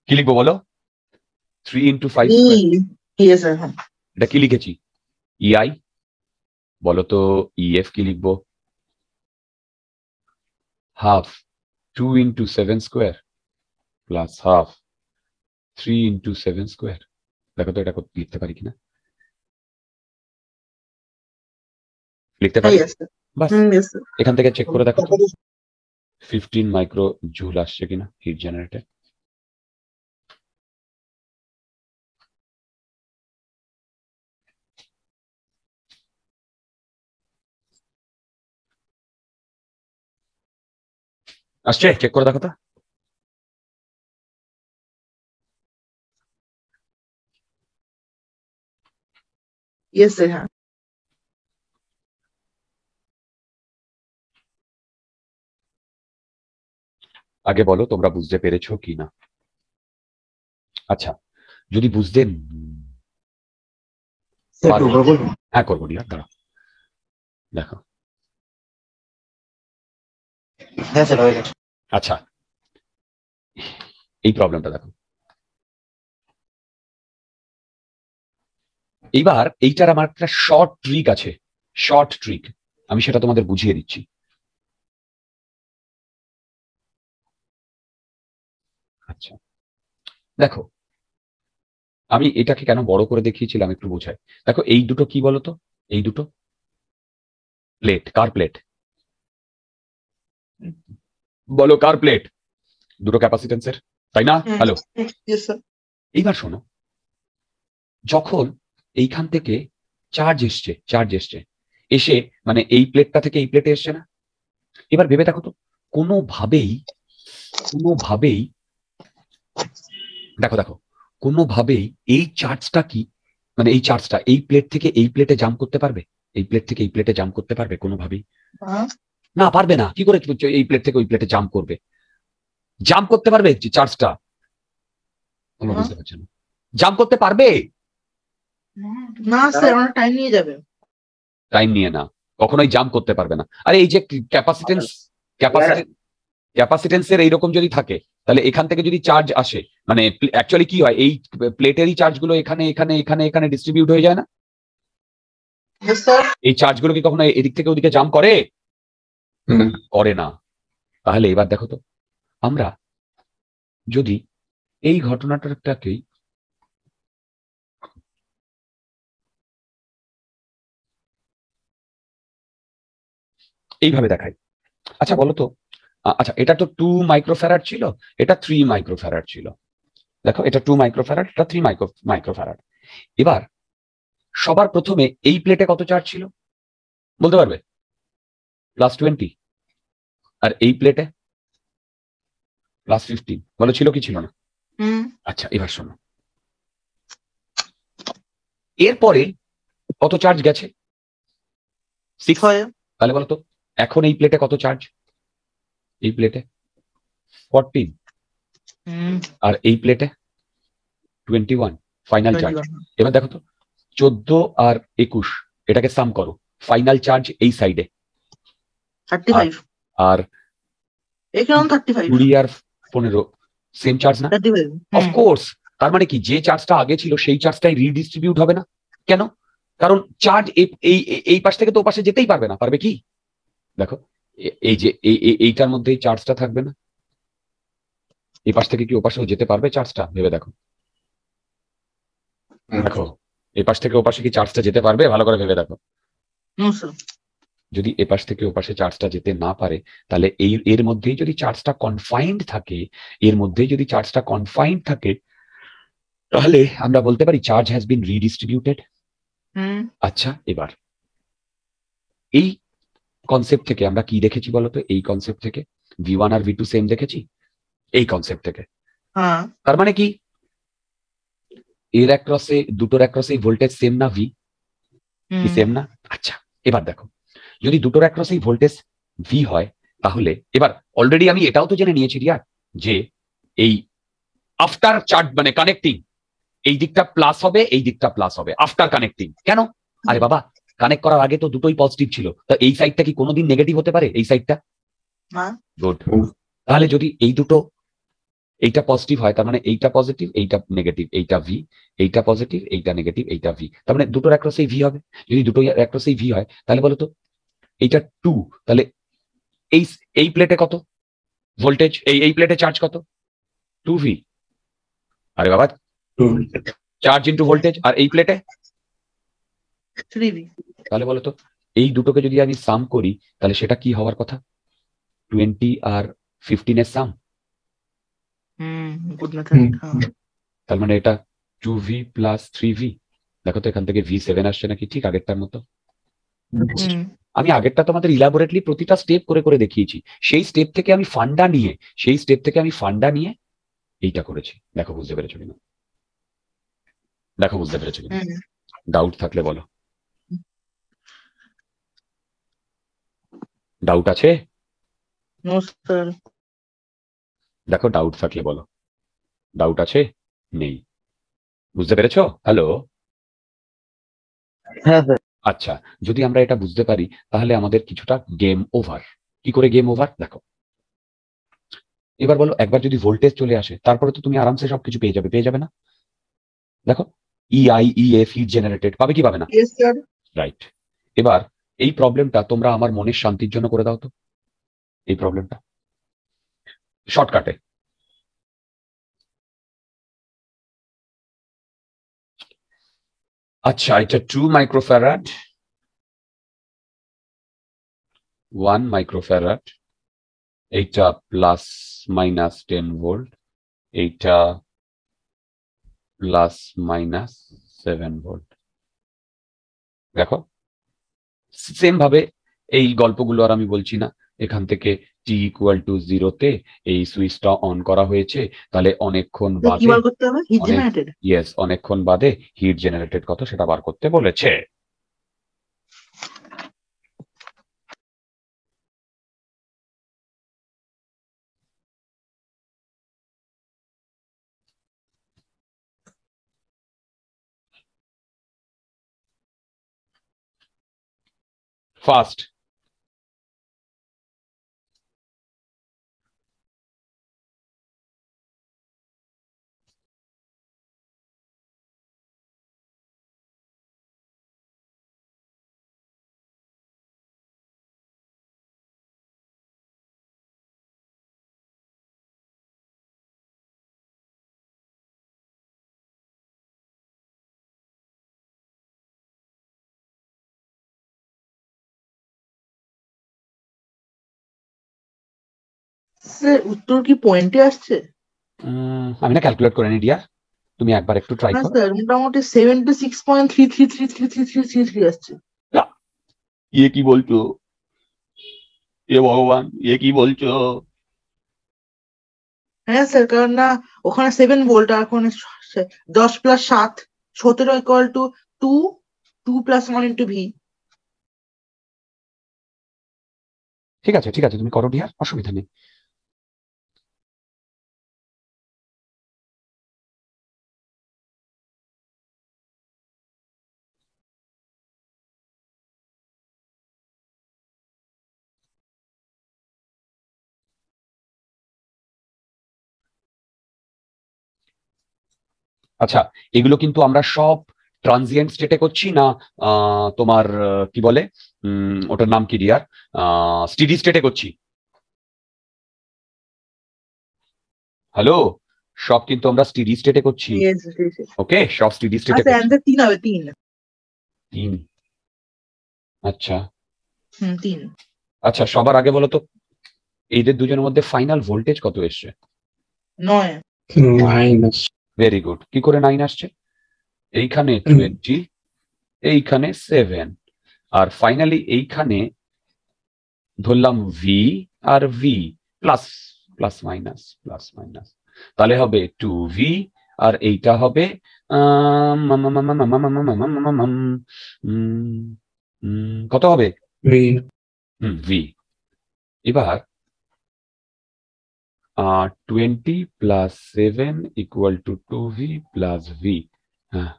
কি লিখবো বলো থ্রি ইন্টু ফাইভ এটা কি লিখেছি ইআই e বলতো ইএফ e কি লিখব half two into seven square plus half three into seven square দেখো তো এটা লিখতে পারি কিনা লিখতে পারি বাস এখান থেকে চেক করে দেখো ফিফটিন মাইক্রো জুল আসছে কিনা হিট জেনারেটার আচ্ছা কি করDataContext yes sir আগে বলো তোমরা বুঝতে পেরেছো কি না আচ্ছা যদি বুঝদেন সেট করো বলো হাক হ্যাঁ, কর দিয়া দাও দেখো হ্যাঁ, আচ্ছা এই প্রবলেমটা দেখো এইবার এইটার আমার একটা শর্ট ট্রিক আছে শর্ট ট্রিক আমি সেটা তোমাদের বুঝিয়ে দিচ্ছি আচ্ছা দেখো আমি এটাকে কেন বড় করে দেখিয়েছিলাম একটু বোঝাই দেখো এই দুটো কি বলতো এই দুটো প্লেট কার প্লেট বলো কার প্লেট দুটো ক্যাপাসিটেন্সের তাই না হ্যালো এইবার শোনো যখন এইখান থেকে চার্জ এসছে চার্জ এসছে এসে মানে এই প্লেটটা থেকে এই প্লেটে এসছে না এবার ভেবে দেখো তো কোনোভাবেই কোনোভাবেই দেখো দেখো কোনোভাবেই এই চার্জটা কি মানে এই চার্জটা এই প্লেট থেকে এই প্লেটে জাম করতে পারবে এই প্লেট থেকে এই প্লেটে জাম করতে পারবে কোনোভাবেই না পারবে না কি করে এই প্লেট থেকে ওই প্লেটে জাম্প করবে জাম্প করতে পারবে চার্জটা হ্যাঁ। বুঝতে পারছেন জাম্প করতে পারবে না স্যার টাইম নিয়ে যাবে টাইম নিয়ে না কখনোই জাম্প করতে পারবে না আরে এই যে ক্যাপাসিটেন্স ক্যাপাসিটেন্স এর এইরকম যদি থাকে তাহলে এখান থেকে যদি চার্জ আসে মানে অ্যাকচুয়ালি কি হয় এই প্লেটেরই চার্জগুলো এখানে এখানে এখানে এখানে ডিস্ট্রিবিউট হয়ে যায় না এই চার্জগুলো কি কখনো এদিক থেকে ওদিকে জাম্প করে করে না তাহলে এবার দেখো তো আমরা যদি এই ঘটনাটাকেই এইভাবে দেখাই আচ্ছা বলো তো আচ্ছা এটা তো টু মাইক্রোফ্যারাড ছিল এটা থ্রি মাইক্রোফ্যারাড ছিল দেখো এটা টু মাইক্রোফ্যারাড এটা থ্রি মাইক্রো মাইক্রোফ্যারাড এবার সবার প্রথমে এই প্লেটে কত চার্জ ছিল বলতে পারবে প্লাস টোয়েন্টি আর এই প্লেটে প্লাস ফিফটিন বলো ছিল কি ছিল না আচ্ছা এবার শোনো এরপরে কত চার্জ গেছে তাহলে বলতো এখন এই প্লেটে কত চার্জ এই প্লেটে ফোরটিন আর এই প্লেটে টোয়েন্টি ওয়ান ফাইনাল চার্জ এবার দেখো তো চোদ্দ আর একুশ এটাকে সাম করো ফাইনাল চার্জ এই সাইডে আর কুড়ি আর পনেরো সেম চার্জ না অফকোর্স তার মানে কি যে চার্জটা আগে ছিল সেই চার্জটাই রিডিস্ট্রিবিউট হবে না কেন কারণ চার্জ এই এই পাশ থেকে তো ও পাশে যেতেই পারবে না পারবে কি দেখো এই যে এইটার মধ্যে চার্জটা থাকবে না এই পাশ থেকে কি ও পাশেও যেতে পারবে চার্জটা ভেবে দেখো দেখো এই পাশ থেকে ও পাশে কি চার্জটা যেতে পারবে ভালো করে ভেবে দেখো যদি এপাশ থেকে ওপাশে চার্জটা যেতে না পারে তাহলে এই এর মধ্যেই যদি চার্জটা কনফাইন্ড থাকে এর মধ্যেই যদি চার্জটা কনফাইন্ড থাকে তাহলে আমরা বলতে পারি চার্জ হ্যাজ বিন রিডিস্ট্রিবিউটেড আচ্ছা এবার এই কনসেপ্ট থেকে আমরা কি দেখেছি বলতো এই কনসেপ্ট থেকে ভি ওয়ান আর ভি টু সেম দেখেছি এই কনসেপ্ট থেকে হ্যাঁ। তার মানে কি এর অ্যাক্রসে দুটোর অ্যাক্রসে ভোল্টেজ সেম না ভি সেম না আচ্ছা এবার দেখো যদি দুটোর অ্যাক্রসেই ভোল্টেজ ভি হয় তাহলে এবার অলরেডি আমি এটাও তো জেনে নিয়েছি রিয়া যে এই আফটার চার্ট মানে কানেক্টিং এই দিকটা প্লাস হবে এই দিকটা প্লাস হবে আফটার কানেক্টিং কেন আরে বাবা কানেক্ট করার আগে তো দুটোই পজিটিভ ছিল তো এই সাইডটা কি কোনোদিন নেগেটিভ হতে পারে এই সাইডটা গুড তাহলে যদি এই দুটো এইটা পজিটিভ হয় তার মানে এইটা পজিটিভ এইটা নেগেটিভ এইটা ভি এইটা পজিটিভ এইটা নেগেটিভ এইটা ভি তার মানে দুটোর অ্যাক্রসেই ভি হবে যদি দুটো অ্যাক্রসেই ভি হয় তাহলে বলো তো এইটা টু তাহলে এই এই প্লেটে কত ভোল্টেজ এই এই প্লেটে চার্জ কত টু ভি আরে বাবা চার্জ ইন্টু ভোল্টেজ আর এই প্লেটে তাহলে বলো তো এই দুটোকে যদি আমি সাম করি তাহলে সেটা কি হওয়ার কথা টোয়েন্টি আর ফিফটিন এর সাম তার মানে এটা two V plus three V দেখো তো এখান থেকে ভি সেভেন আসছে নাকি ঠিক আগেরটার মতো আমি আগেরটা তোমাদের ইলাবোরেটলি প্রতিটা স্টেপ করে করে দেখিয়েছি সেই স্টেপ থেকে আমি ফান্ডা নিয়ে সেই স্টেপ থেকে আমি ফান্ডা নিয়ে এইটা করেছি দেখো বুঝতে পেরেছো কিনা দেখো বুঝতে পেরেছো কিনা ডাউট থাকলে বলো ডাউট আছে দেখো ডাউট থাকলে বলো ডাউট আছে নেই বুঝতে পেরেছো হ্যালো হ্যাঁ আচ্ছা যদি আমরা এটা বুঝতে পারি তাহলে আমাদের কিছুটা গেম ওভার কি করে গেম ওভার দেখো এবার বলো একবার যদি ভোল্টেজ চলে আসে তারপরে তো তুমি আরামসে সবকিছু পেয়ে যাবে পেয়ে যাবে না দেখো ইআই ইএফ ই জেনারেটেড পাবে কি পাবে না রাইট এবার এই প্রবলেমটা তোমরা আমার মনের শান্তির জন্য করে দাও তো এই প্রবলেমটা শর্টকাটে আচ্ছা এটা টু মাইক্রোফ্যারাড ওয়ান মাইক্রোফ্যারাড এইটা প্লাস মাইনাস টেন ভোল্ট এইটা প্লাস মাইনাস সেভেন ভোল্ট দেখো সেম ভাবে এই গল্পগুলো আর আমি বলছি না এখান থেকে টি ইকুয়াল টু জিরোতে এই সুইচটা অন করা হয়েছে তাহলে অনেকক্ষণ বাদে ইয়েস অনেকক্ষণ বাদে হিট জেনারেটেড কত সেটা বার করতে বলেছে ফাস্ট উত্তর কি পয়েন্টে আসছে আমি না ক্যালকুলেট করে নি ডিয়ার তুমি একবার একটু ট্রাই করো স্যার মোটামুটি 76.33333333 আসছে ইয়ে কি বলছো এ ভগবান ইয়ে কি বলছো হ্যাঁ স্যার কারণ না ওখানে সেভেন ভোল্ট আর ওখানে দশ প্লাস সাত সতেরো equal to two two plus one into V ঠিক আছে ঠিক আছে তুমি করো ডিয়ার অসুবিধা নেই আচ্ছা এগুলো কিন্তু আমরা সব ট্রানজিয়েন্ট স্টেটে করছি না তোমার কি বলে ওটার নাম কি ডিয়ার স্টিডি স্টেটে করছি হ্যালো সব কিন্তু আমরা স্টিডি স্টেটে করছি ওকে সব স্টিডি আচ্ছা, স্টেটে তিন আচ্ছা তিন আচ্ছা সবার আগে বলো তো এদের দুজনের মধ্যে ফাইনাল ভোল্টেজ কত এসছে নয় মাইনাস ভেরি গুড কি করে নাইন আসছে এইখানে টোয়েন্টি এইখানে সেভেন আর ফাইনালি এইখানে ধরলাম ভি আর V plus plus minus plus minus তাহলে হবে টু ভি আর এইটা হবে কত হবে ভি এবার uh, 20 plus 7 equal to 2v plus v হ্যাঁ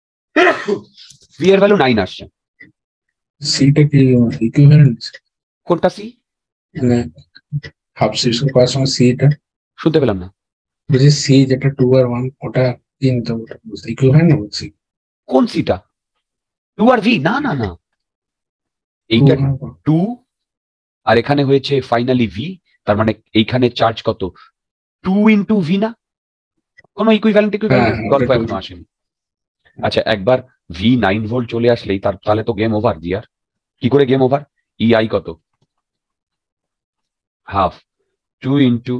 v এর ভ্যালু 9 আসছে c টা কি ইকুইভ্যালেন্ট কোনটা c মানে হাফ সি স্কয়ার সমান c টা শুনতে পেলাম না বুঝি c যেটা 2 আর 1 ওটা তিন তো বুঝতে ইকুইভ্যালেন্ট কোন c টা 2 আর v না না না এইটা 2 আর এখানে হয়েছে ফাইনালি v তার মানে এইখানে চার্জ কত টু ইন্টু ভি না কোনো ইকুইভ্যালেন্ট ইকুইভ্যালেন্ট গল্প এখনো আসেনি আচ্ছা একবার ভি নাইন ভোল্ট চলে আসলেই তার তাহলে তো গেম ওভার দিয়ার কি করে গেম ওভার ইআই কত half two into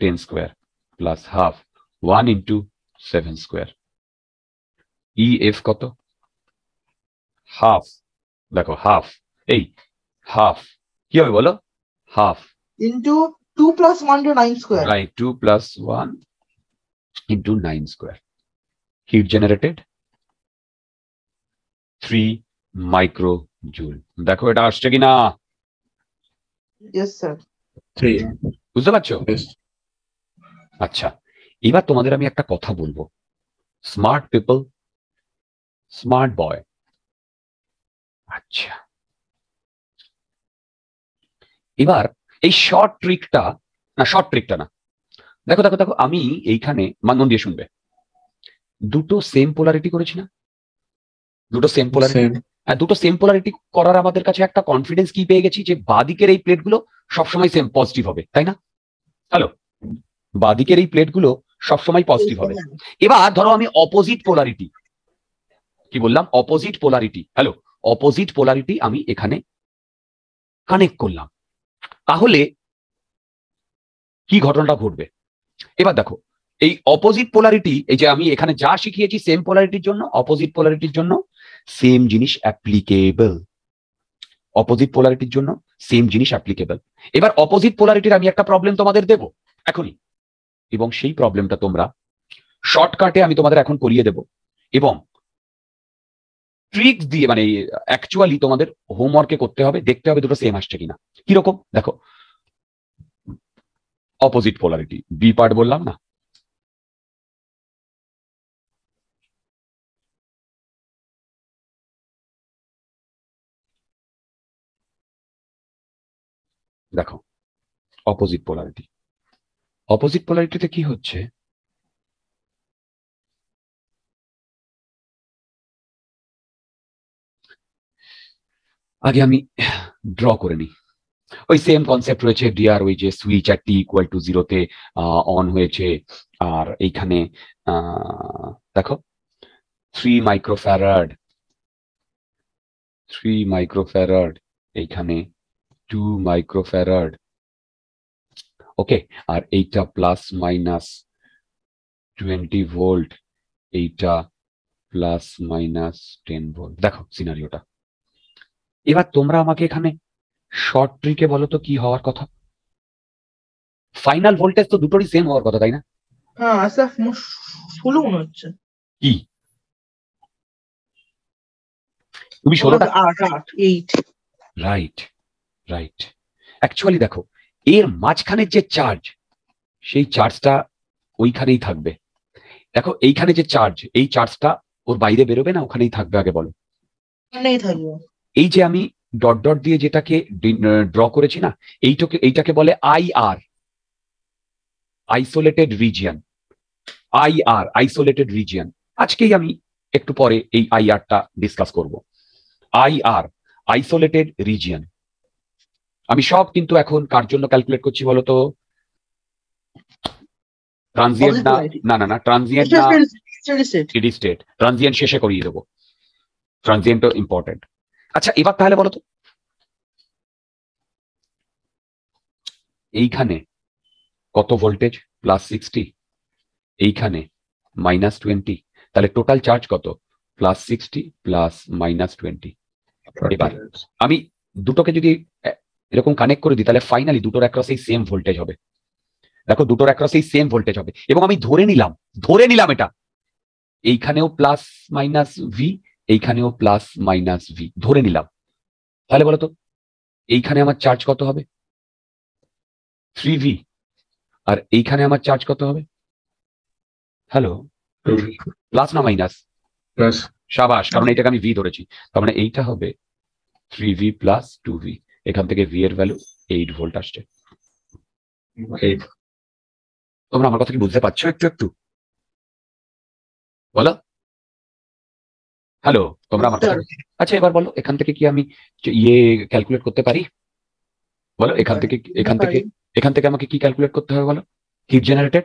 ten square plus half one into seven square E F কত হাফ দেখো হাফ এই হাফ কি হবে বলো half into 2 plus 1 to 9 square. Right, 2 plus 1 into 9 square. Heat generated 3 joule. দেখো এটা আসছে কি না? Yes sir. 3. বুঝতে পারছো? Yes. আচ্ছা এবার তোমাদের আমি একটা কথা বলবো স্মার্ট পিপল স্মার্ট বয় আচ্ছা এবার এই শর্ট ট্রিকটা না শর্ট ট্রিকটা না দেখো দেখো দেখো আমি এইখানে মানন দিয়ে শুনবে দুটো সেম পোলারিটি করেছি না দুটো সেম পোলারিটি হ্যাঁ দুটো সেম পোলারিটি করার আমাদের কাছে একটা কনফিডেন্স কি পেয়ে গেছি যে বাদিকের এই প্লেটগুলো সবসময় সেম পজিটিভ হবে তাই না হ্যালো বাদিকের এই প্লেটগুলো সবসময় পজিটিভ হবে এবার ধরো আমি অপোজিট পোলারিটি কি বললাম opposite polarity hello opposite polarity আমি এখানে কানেক্ট করলাম তাহলে কি ঘটনাটা ঘটবে এবার দেখো এই অপোজিট পোলারিটি এই যে আমি এখানে যা শিখিয়েছি সেম পোলারিটির জন্য অপোজিট পোলারিটির জন্য সেম জিনিস অ্যাপ্লিকেবল অপোজিট পোলারিটির জন্য সেম জিনিস অ্যাপ্লিকেবল এবার অপোজিট পোলারিটির আমি একটা প্রবলেম তোমাদের দেব এখনই এবং সেই প্রবলেমটা তোমরা শর্টকাটে আমি তোমাদের এখন করিয়ে দেব এবং ট্রিক্স দিয়ে মানে অ্যাকচুয়ালি তোমাদের হোমওয়ার্কে করতে হবে দেখতে হবে দুটো সেম আসছে কিনা কিরকম দেখো অপোজিট পোলারিটি বি পার্ট বললাম না দেখো অপোজিট পোলারিটি অপোজিট পোলারিটিতে কি হচ্ছে আগে আমি ড্র করে নিই ওই সেম কনসেপ্ট রয়েছে ডিআর ওই যে সুইচ আর টি ইকুয়াল টু জিরোতে অন হয়েছে আর এইখানে দেখো থ্রি মাইক্রোফ্যারাড থ্রি মাইক্রোফ্যারাড এইখানে টু মাইক্রোফ্যারাড ওকে আর এইটা প্লাস মাইনাস টোয়েন্টি ভোল্ট এইটা প্লাস মাইনাস টেন ভোল্ট দেখো সিনারিওটা এবার তোমরা আমাকে এখানে শর্ট ট্রিকে বলো তো কি হওয়ার কথা ফাইনাল ভোল্টেজ তো দুটোরই সেম হওয়ার কথা তাই না হ্যাঁ আসাফ ষোলো মনে হচ্ছে কি তুমি ষোলোটা রাইট রাইট অ্যাকচুয়ালি দেখো এর মাঝখানের যে চার্জ সেই চার্জটা ওইখানেই থাকবে দেখো এইখানে যে চার্জ এই চার্জটা ওর বাইরে বেরোবে না ওখানেই থাকবে আগে বলো থাকবে এই যে আমি ডট ডট দিয়ে যেটাকে ড্র করেছি না এইটাকে এইটাকে বলে IR isolated region IR isolated region আজকেই আমি একটু পরে এই আইআরটা ডিসকাস করব আইআর আইসোলেটেড রিজিয়ন আমি সব কিন্তু এখন কার জন্য ক্যালকুলেট করছি বলতো ট্রানজিয়েন্ট না না না না ট্রানজিয়েন্ট না স্টেট ট্রানজিয়েন্ট শেষে করিয়ে দেবো ট্রানজিয়েন্ট ইম্পর্টেন্ট আচ্ছা এবার তাহলে বলো তো এইখানে কত ভোল্টেজ প্লাস সিক্সটি এইখানে মাইনাস টোয়েন্টি তাহলে টোটাল চার্জ কত plus sixty plus minus twenty এবার আমি দুটোকে যদি এরকম কানেক্ট করে দিই তাহলে ফাইনালি দুটোর অ্যাক্রসেই সেম ভোল্টেজ হবে দেখো দুটোর অ্যাক্রসেই সেম ভোল্টেজ হবে এবং আমি ধরে নিলাম ধরে নিলাম এটা এইখানেও প্লাস মাইনাস ভি এইখানেও প্লাস মাইনাস ভি ধরে নিলাম তাহলে বলতো এইখানে আমার চার্জ কত হবে থ্রি ভি আর এইখানে আমার চার্জ কত হবে হ্যালো প্লাস না মাইনাস সাবাস কারণ এটাকে আমি ভি ধরেছি তার মানে এইটা হবে three V plus two V এখান থেকে ভি এর ভ্যালু এইট ভোল্ট আসছে তোমরা আমার কথা কি বুঝতে পারছো একটু একটু বলো হ্যালো তোমরা আমার আচ্ছা এবার বলো এখান থেকে কি আমি ইয়ে ক্যালকুলেট করতে পারি বলো এখান থেকে এখান থেকে এখান থেকে আমাকে কি ক্যালকুলেট করতে হবে বলো heat generated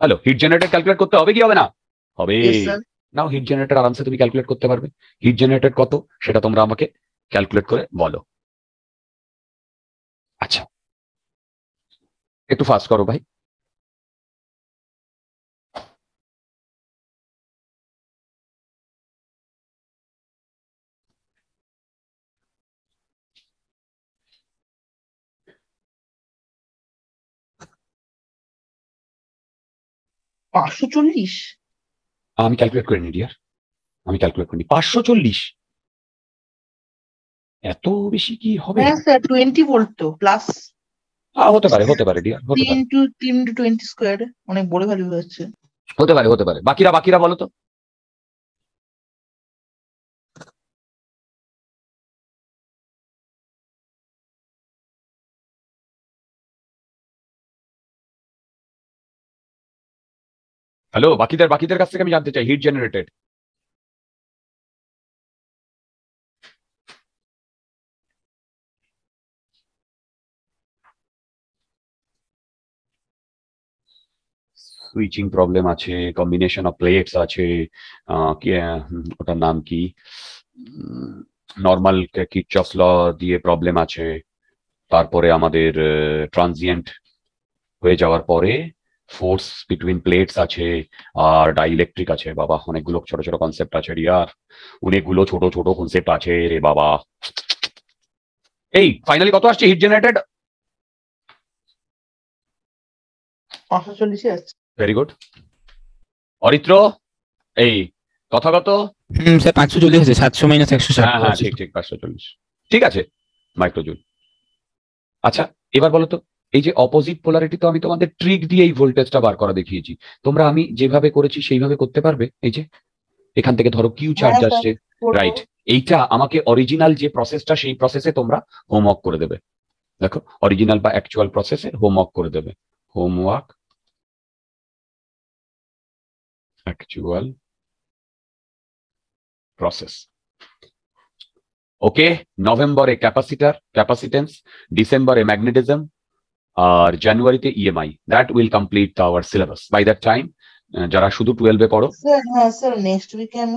hello heat generated calculate করতে হবে কি হবে না হবে নাও হিট জেনারেটেড আরামসে তুমি ক্যালকুলেট করতে পারবে হিট জেনারেটেড কত সেটা তোমরা আমাকে ক্যালকুলেট করে বলো আচ্ছা একটু ফাস্ট করো ভাই পাঁচশো চল্লিশ আমি ক্যালকুলেট করিনি ডিয়ার আমি ক্যালকুলেট করিনি পাঁচশো চল্লিশ এত বেশি কি হবে হ্যাঁ স্যার টোয়েন্টি ভোল্ট তো প্লাস হতে পারে হতে পারে ডিয়ার হতে পারে তিন টু তিন টু টোয়েন্টি স্কোয়ার অনেক বড় ভ্যালু হচ্ছে হতে পারে হতে পারে বাকিরা বাকিরা বলো তো হ্যালো বাকিদের বাকিদের কাছ থেকে আমি জানতে চাই হিট জেনারেটেড সুইচিং প্রবলেম আছে কম্বিনেশন অফ প্লেটস আছে ওটার নাম কি নর্মাল কিচফ ল দিয়ে প্রবলেম আছে তারপরে আমাদের ট্রানজিয়েন্ট হয়ে যাওয়ার পরে ফোর্স বিটুইন প্লেটস আছে আর ডাইইলেকট্রিক আছে বাবা অনেকগুলো ছোট ছোট কনসেপ্ট আছে রিয়ার অনেকগুলো ছোট ছোট কনসেপ্ট আছে রে বাবা এই ফাইনালি কত আসছে হিট জেনারেটেড পাঁচশো ভেরি গুড অরিত্র এই কথাগত স্যার পাঁচশো চল্লিশ আছে সাতশো মাইনাস একশো হ্যাঁ হ্যাঁ ঠিক ঠিক পাঁচশো চল্লিশ ঠিক আছে মাইক্রোজুল আচ্ছা এবার বলো তো এই যে অপোজিট পোলারিটি তো আমি তোমাদের ট্রিক দিয়ে এই ভোল্টেজটা বার করা দেখিয়েছি তোমরা আমি যেভাবে করেছি সেইভাবে করতে পারবে এই যে এখান থেকে ধরো কিউ চার্জ আসছে রাইট এইটা আমাকে অরিজিনাল যে প্রসেসটা সেই প্রসেসে তোমরা হোমওয়ার্ক করে দেবে দেখো অরিজিনাল বা অ্যাকচুয়াল প্রসেসে হোমওয়ার্ক করে দেবে হোমওয়ার্ক অ্যাকচুয়াল প্রসেস ওকে নভেম্বরে ক্যাপাসিটার ক্যাপাসিটেন্স ডিসেম্বরে ম্যাগনেটিজম আর জানুয়ারিতে EMI that will complete our syllabus by that time যারা শুধু টুয়েলভে পড়ো স্যার নেক্সট উইকে আমি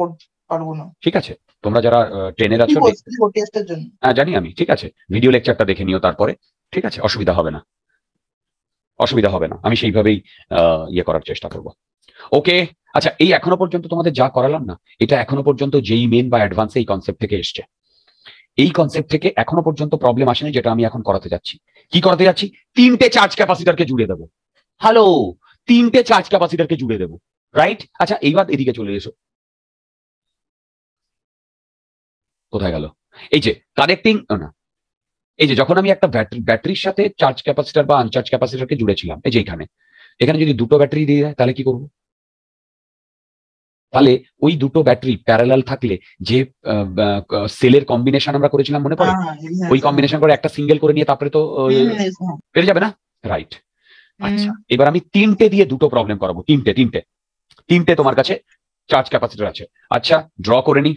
করতে পারবো না ঠিক আছে তোমরা যারা টেনের আছো হ্যাঁ জানি আমি ঠিক আছে ভিডিও লেকচারটা দেখে নিও তারপরে ঠিক আছে অসুবিধা হবে না অসুবিধা হবে না আমি সেইভাবেই ইয়ে করার চেষ্টা করব ওকে আচ্ছা এই এখনো পর্যন্ত তোমাদের যা করালাম না এটা এখনো পর্যন্ত যেই মেন বা অ্যাডভান্স এই কনসেপ্ট থেকে এসছে এই কনসেপ্ট থেকে এখনো পর্যন্ত প্রবলেম আসেনি যেটা আমি এখন করাতে যাচ্ছি কি করতে যাচ্ছি তিনটে চার্জ ক্যাপাসিটারকে জুড়ে দেবো হ্যালো তিনটে চার্জ ক্যাপাসিটারকে জুড়ে দেবো রাইট আচ্ছা এইবার এদিকে চলে এসো কোথায় গেল এই যে কানেক্টিং না এই যে যখন আমি একটা ব্যাটারি ব্যাটারির সাথে চার্জ ক্যাপাসিটার বা আনচার্জ ক্যাপাসিটারকে জুড়েছিলাম এই যে এখানে এখানে যদি দুটো ব্যাটারি দিয়ে দেয় তাহলে কি করবো তাহলে ওই দুটো ব্যাটারি প্যারালাল থাকলে যে সেলের কম্বিনেশন আমরা করেছিলাম মনে পড়ে হ্যাঁ, হ্যাঁ, হ্যাঁ। ওই কম্বিনেশন করে একটা সিঙ্গেল করে নিয়ে তারপরে তো পেরে যাবে না রাইট আচ্ছা এবার আমি তিনটে দিয়ে দুটো প্রবলেম করাবো তিনটে তিনটে তিনটে তোমার কাছে চার্জ ক্যাপাসিটার আছে আচ্ছা ড্র করে নি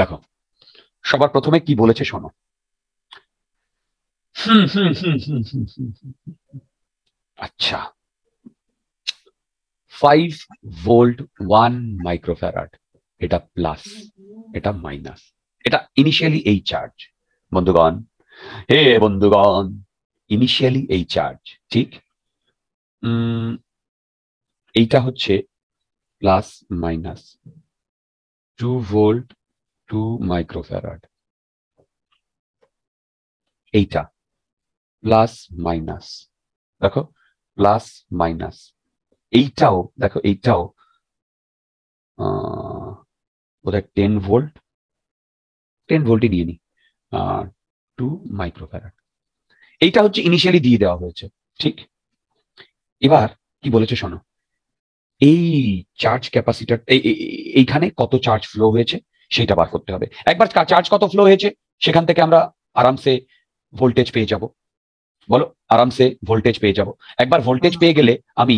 দেখো সবার প্রথমে কি বলেছে শোনো আচ্ছা ফাইভ ভোল্ট ওয়ান মাইক্রোফ্যারাড এটা প্লাস এটা মাইনাস এটা ইনিশিয়ালি এই চার্জ বন্ধুগণ হে বন্ধুগণ ইনিশিয়ালি এই চার্জ ঠিক এইটা হচ্ছে plus minus two volt 2 microfarad এইটা প্লাস মাইনাস দেখো প্লাস মাইনাস এইটাও দেখো এইটাও বোধহয় টেন ভোল্ট টেন ভোল্টই দিয়ে নিই টু মাইক্রোফ্যারাড এইটা হচ্ছে ইনিশিয়ালি দিয়ে দেওয়া হয়েছে ঠিক এবার কি বলেছে শোনো এই চার্জ ক্যাপাসিটার এইখানে কত চার্জ ফ্লো হয়েছে সেইটা বার করতে হবে একবার চার্জ কত ফ্লো হয়েছে সেখান থেকে আমরা আরামসে ভোল্টেজ পেয়ে যাব বলো আরামসে ভোল্টেজ পেয়ে যাব একবার ভোল্টেজ পেয়ে গেলে আমি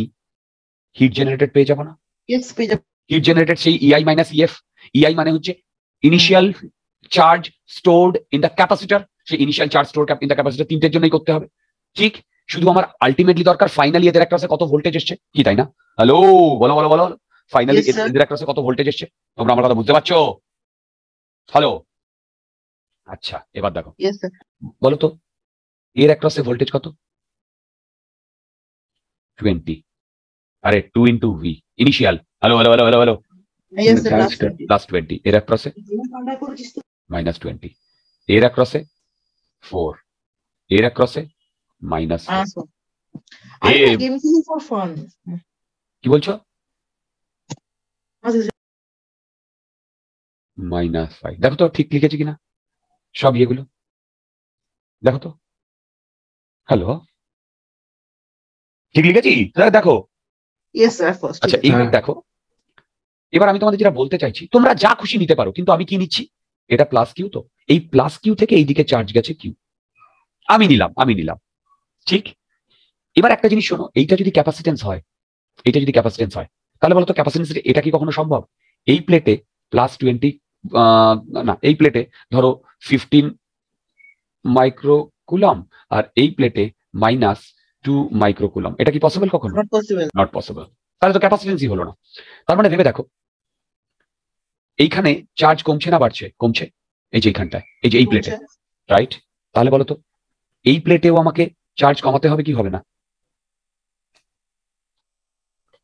হিট জেনারেটেড পেয়ে যাব না হিট জেনারেটেড সেই ইআই মাইনাস ইএফ ইআই মানে হচ্ছে initial charge stored in the capacitor সেই initial charge store in the capacitor তিনটের জন্যই করতে হবে ঠিক শুধু আমার আলটিমেটলি দরকার ফাইনালি এদের একটা কত ভোল্টেজ এসছে কি তাই না হ্যালো বলো বলো বলো ফাইনালি এদের একটা কত ভোল্টেজ এসছে তোমরা আমার কথা বুঝতে পারছো হ্যালো আচ্ছা এবার দেখো বলো তো এর অ্যাক্রসে ভোল্টেজ কত টোয়েন্টি আরে two into V initial hello hello hello hello hello minus twenty এর ফোর এর মাইনাস ah, কি বলছো মাইনাস ফাইভ দেখো তো ঠিক লিখেছি কিনা সব ইয়েগুলো দেখো তো হ্যালো ঠিক লিখেছি দেখো আচ্ছা দেখো এবার আমি তোমাদের যেটা বলতে চাইছি তোমরা যা খুশি নিতে পারো কিন্তু আমি কি নিচ্ছি এটা প্লাস কিউ তো এই প্লাস কিউ থেকে এইদিকে চার্জ গেছে কিউ আমি নিলাম আমি নিলাম ঠিক এবার একটা জিনিস শোনো এইটা যদি ক্যাপাসিটেন্স হয় এইটা যদি ক্যাপাসিটেন্স হয় তাহলে বলতো ক্যাপাসিটেন্স এটা কি কখনো সম্ভব এই প্লেটে প্লাস টোয়েন্টি না এই প্লেটে ধরো ফিফটিন মাইক্রোকুলাম আর এই প্লেটে মাইনাস টু মাইক্রোকুলাম এটা কি পসিবল কখন নট পসিবল তাহলে তো ক্যাপাসিটেন্সি হলো না তার মানে ভেবে দেখো এইখানে চার্জ কমছে না বাড়ছে কমছে এই যে এইখানটায় এই যে এই প্লেটে রাইট তাহলে বলো তো এই প্লেটেও আমাকে চার্জ কমাতে হবে কি হবে না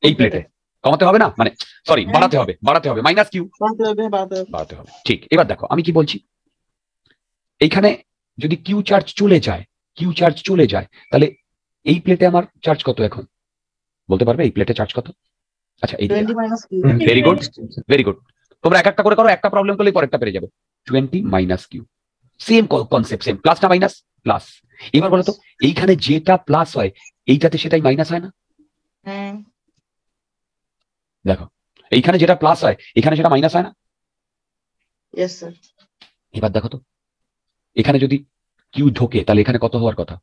এই প্লেটে কমাতে হবে না মানে সরি হ্যাঁ। বাড়াতে হবে বাড়াতে হবে মাইনাস কিউ বাড়াতে হবে ঠিক এবার দেখো আমি কি বলছি এইখানে যদি কিউ চার্জ চলে যায় কিউ চার্জ চলে যায় তাহলে এই প্লেটে আমার চার্জ কত এখন বলতে পারবে এই প্লেটে চার্জ কত আচ্ছা এই ভেরি গুড ভেরি গুড তোমরা এক একটা করে করো একটা প্রবলেম করলে পরেরটা পেরে যাবে twenty minus Q same concept same plus না মাইনাস প্লাস এবার বলো তো এইখানে যেটা প্লাস হয় এইটাতে সেটাই মাইনাস হয় না হ্যাঁ। দেখো এইখানে যেটা প্লাস হয় এখানে সেটা মাইনাস হয় না এবার দেখো তো এখানে যদি কিউ ঢোকে তাহলে এখানে কত হওয়ার কথা